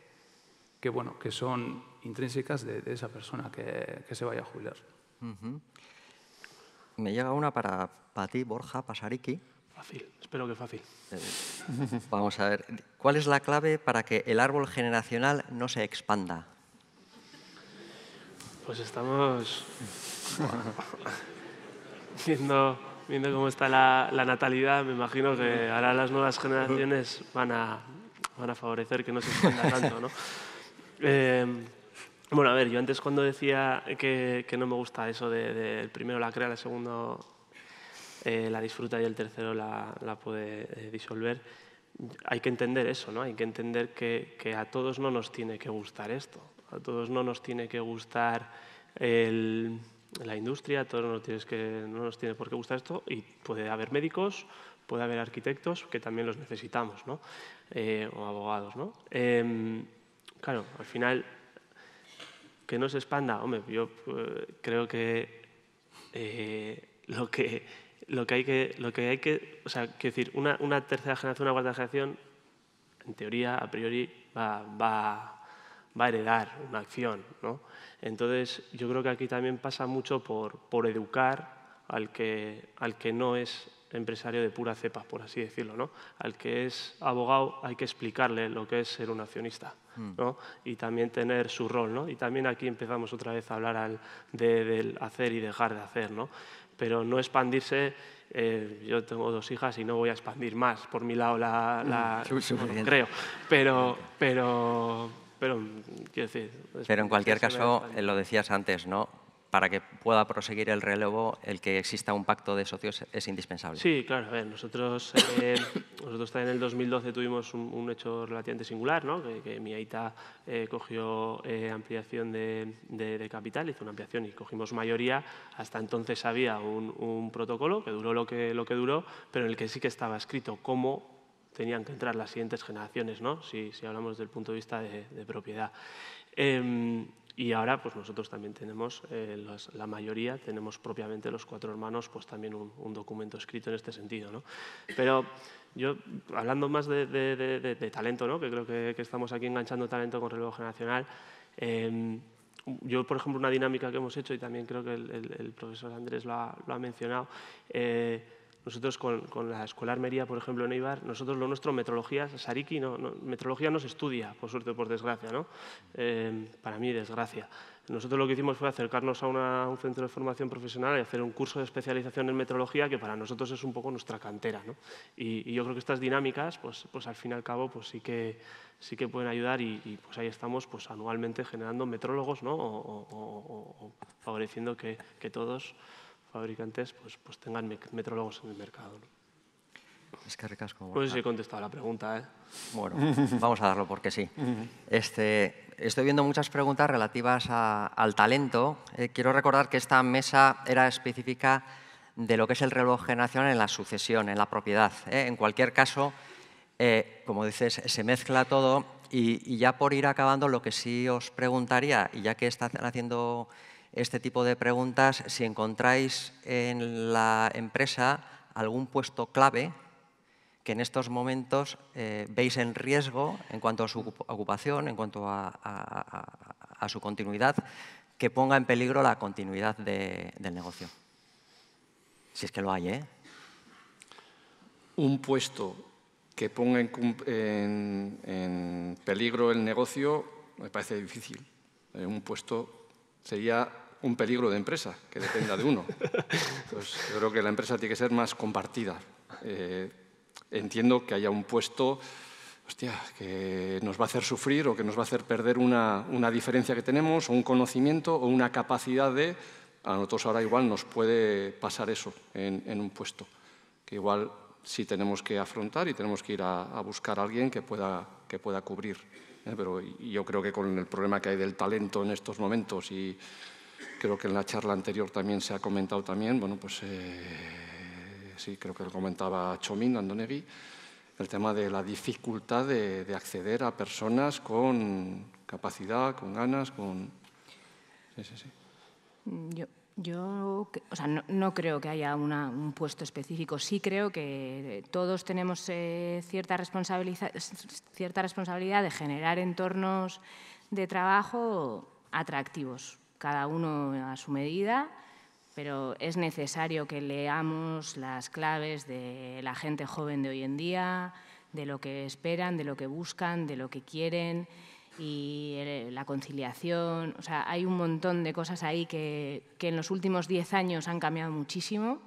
[SPEAKER 3] bueno, que son intrínsecas de, esa persona que, se vaya a jubilar.
[SPEAKER 1] Me llega una para, para ti, Borja Pasariki.
[SPEAKER 2] Fácil, espero que fácil.
[SPEAKER 1] Vamos a ver, ¿cuál es la clave para que el árbol generacional no se expanda?
[SPEAKER 2] Pues estamos viendo, viendo cómo está la, natalidad. Me imagino que ahora las nuevas generaciones van a, van a favorecer que no se expanda tanto, ¿no? Eh, bueno, a ver, yo antes cuando decía que, no me gusta eso del primero la crea, el segundo eh, la disfruta y el tercero la, puede eh, disolver. Hay que entender eso, ¿no? Hay que entender que, que, a todos no nos tiene que gustar esto. A todos no nos tiene que gustar la industria, a todos no, tienes que, no nos tiene por qué gustar esto. Y puede haber médicos, puede haber arquitectos, que también los necesitamos, ¿no? Eh, o abogados, ¿no? Em, claro, al final que no se expanda. Hombre, yo creo que lo que lo que hay que, lo que, hay que o sea, quiero decir, una, una, tercera generación, una cuarta generación, en teoría, a priori, va, va, va a heredar una acción. ¿no? Entonces, yo creo que aquí también pasa mucho por, por educar al que, al que no es empresario de pura cepa, por así decirlo. ¿no? Al que es abogado hay que explicarle lo que es ser un accionista hmm. ¿no? y también tener su rol. ¿no? Y también aquí empezamos otra vez a hablar al, de, del hacer y dejar de hacer. ¿no? pero no expandirse. Eh, yo tengo dos hijas y no voy a expandir más por mi lado la, creo, pero, pero, pero quiero decir. Pero en cualquier caso, eh, lo
[SPEAKER 1] decías antes, ¿no? para que pueda proseguir el relevo, el que exista un pacto de socios es indispensable. Sí,
[SPEAKER 2] claro. A ver, nosotros, eh, nosotros también en el 2012 tuvimos un, hecho relativamente singular, ¿no? que, que eh, cogió eh, ampliación de, capital, hizo una ampliación y cogimos mayoría. Hasta entonces había un, protocolo que duró lo que, lo que duró, pero en el que sí que estaba escrito cómo tenían que entrar las siguientes generaciones, ¿no? si, si hablamos del punto de vista de, propiedad. Em, y ahora, pues nosotros también tenemos, eh, la mayoría, tenemos propiamente los cuatro hermanos, pues también un, documento escrito en este sentido. ¿no? Pero yo, hablando más de, de, talento, ¿no? que creo que, estamos aquí enganchando talento con relevo generacional, em, yo, por ejemplo, una dinámica que hemos hecho, y también creo que el, profesor Andrés lo ha, mencionado, eh, nosotros con, con, la Escuela Armería, por ejemplo, en Eibar, nosotros lo nuestro, metrología, Sariki, no, metrología no se estudia, por suerte o por desgracia, ¿no? Em, para mí, desgracia. Nosotros lo que hicimos fue acercarnos a, un centro de formación profesional y hacer un curso de especialización en metrología que para nosotros es un poco nuestra cantera. ¿no? Y, yo creo que estas dinámicas, pues, pues al fin y al cabo, pues sí que, sí que pueden ayudar y, pues ahí estamos pues anualmente generando metrólogos ¿no? o, o, o favoreciendo que, que todos fabricantes pues, pues tengan metrólogos en el mercado. ¿no?
[SPEAKER 1] Es que Pues sí, he ah.
[SPEAKER 2] contestado la pregunta. ¿eh?
[SPEAKER 1] Bueno, vamos a darlo porque sí. Este, estoy viendo muchas preguntas relativas al talento. Eh, quiero recordar que esta mesa era específica de lo que es el reloj generacional en la sucesión, en la propiedad. ¿eh? En cualquier caso, eh, como dices, se mezcla todo y, y, ya por ir acabando, lo que sí os preguntaría, y ya que están haciendo este tipo de preguntas si encontráis en la empresa algún puesto clave que en estos momentos eh, veis en riesgo en cuanto a su ocupación, en cuanto a, su continuidad, que ponga en peligro la continuidad del negocio.
[SPEAKER 5] Si es que lo hay, ¿eh? Un puesto que ponga en, en peligro el negocio me parece difícil. Eh, un puesto sería un peligro de empresa, que dependa de uno. Pues yo creo que la empresa tiene que ser más compartida. Eh, entiendo que haya un puesto que nos va a hacer sufrir o que nos va a hacer perder una, una diferencia que tenemos, o un conocimiento, o una capacidad de... A nosotros ahora igual nos puede pasar eso en, un puesto, que igual sí tenemos que afrontar y tenemos que ir a, buscar a alguien que pueda, que pueda cubrir. ¿eh? Pero yo creo que con el problema que hay del talento en estos momentos y creo que en la charla anterior también se ha comentado también, bueno, pues eh, sí, creo que lo comentaba Chomín Andonegui, el tema de la dificultad de, acceder a personas con capacidad, con ganas, con... Sí, sí, sí.
[SPEAKER 4] Yo, yo no, creo que haya un puesto específico. Sí creo que todos tenemos eh, cierta, cierta responsabilidad de generar entornos de trabajo atractivos cada uno a su medida, pero es necesario que leamos las claves de la gente joven de hoy en día, de lo que esperan, de lo que buscan, de lo que quieren y eh, la conciliación. sea, hay un montón de cosas ahí que, que en los últimos 10 años han cambiado muchísimo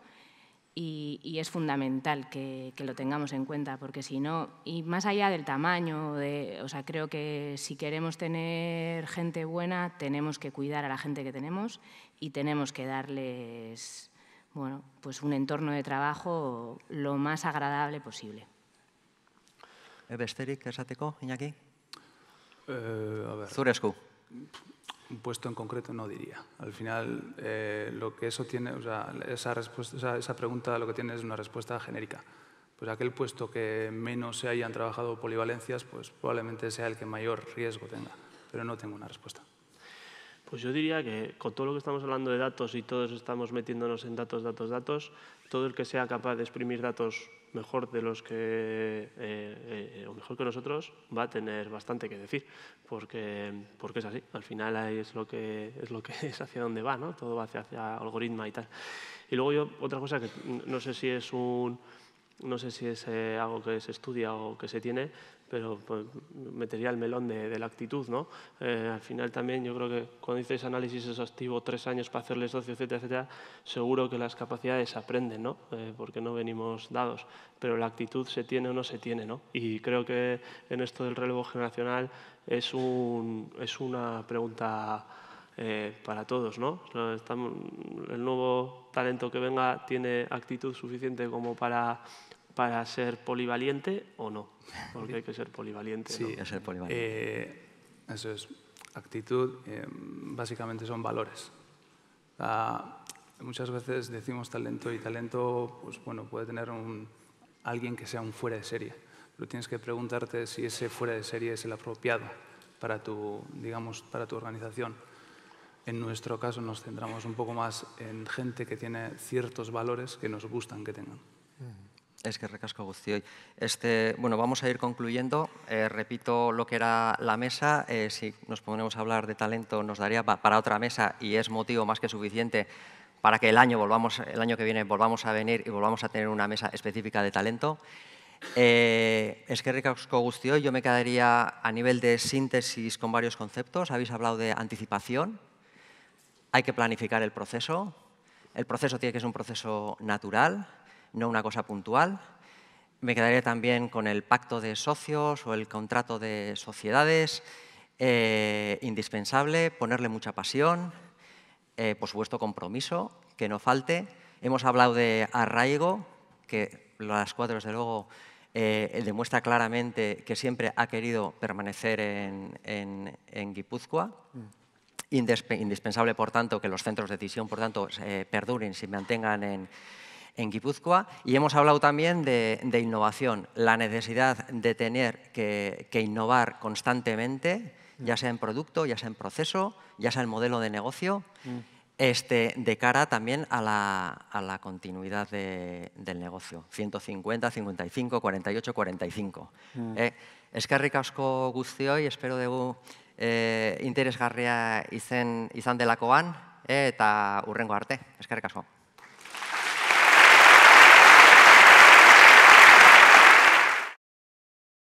[SPEAKER 4] y, es fundamental que, lo tengamos en cuenta, porque si no, y más allá del tamaño, de, o sea, creo que si queremos tener gente buena, tenemos que cuidar a la gente que tenemos y tenemos que darles bueno, pues un entorno de trabajo lo más agradable posible. Besterik esateko, Iñaki?
[SPEAKER 3] Eh, un puesto en concreto no diría. Al final, eh, lo que eso tiene, o sea, esa, respuesta, esa pregunta lo que tiene es una respuesta genérica. Pues aquel puesto que menos se hayan trabajado polivalencias, pues probablemente sea el que mayor riesgo tenga, pero no tengo una respuesta.
[SPEAKER 2] Pues yo diría que con todo lo que estamos hablando de datos y todos estamos metiéndonos en datos, datos, datos, todo el que sea capaz de exprimir datos mejor de los que eh, eh, eh, mejor que nosotros va a tener bastante que decir porque es así al final ahí es lo que es lo que es hacia dónde va no todo va hacia, hacia algoritmo y tal y luego yo otra cosa que no sé si es un no sé si es algo que se estudia o que se tiene pero pues, metería el melón de, la actitud. ¿no? Eh, al final también yo creo que cuando dices análisis exhaustivo, tres años para hacerle socio, etcétera, etcétera, seguro que las capacidades aprenden, ¿no? Eh, porque no venimos dados, pero la actitud se tiene o no se tiene. ¿no? Y creo que en esto del relevo generacional es, es una pregunta... Eh, para todos. ¿no? el nuevo talento que venga tiene actitud suficiente como para para ser polivaliente o no,
[SPEAKER 3] porque hay que ser polivaliente. Sí, ser eh, eso es, actitud, eh, básicamente son valores. Ah, muchas veces decimos talento y talento, pues bueno, puede tener un, alguien que sea un fuera de serie, pero tienes que preguntarte si ese fuera de serie es el apropiado para tu, digamos, para tu organización. En nuestro caso nos centramos un poco más en gente que tiene ciertos valores que nos gustan que tengan.
[SPEAKER 1] Es que recasco Gustioy. Este, bueno, vamos a ir concluyendo. Eh, repito lo que era la mesa. Eh, si nos ponemos a hablar de talento nos daría para otra mesa y es motivo más que suficiente para que el año, volvamos, el año que viene volvamos a venir y volvamos a tener una mesa específica de talento. es que recasco hoy. yo me quedaría a nivel de síntesis con varios conceptos. Habéis hablado de anticipación. Hay que planificar el proceso. El proceso tiene que ser un proceso natural no una cosa puntual. Me quedaría también con el pacto de socios o el contrato de sociedades. Eh, indispensable, ponerle mucha pasión, eh, por supuesto compromiso, que no falte. Hemos hablado de arraigo, que las cuatro desde luego eh, demuestra claramente que siempre ha querido permanecer en, Guipúzcoa.
[SPEAKER 4] Mm.
[SPEAKER 1] indispensable, por tanto, que los centros de decisión, por tanto, perduren, se mantengan en, en Guipúzcoa y hemos hablado también de, innovación, la necesidad de tener que, innovar constantemente, ya sea en producto, ya sea en proceso, ya sea en modelo de negocio, mm. este, de cara también a la, continuidad del negocio. 150, 55, 48, 45. Es Eh, eskerrik asko y espero dugu eh, interesgarria de la delakoan, eh, eta urrengo arte. Eskerrik asko.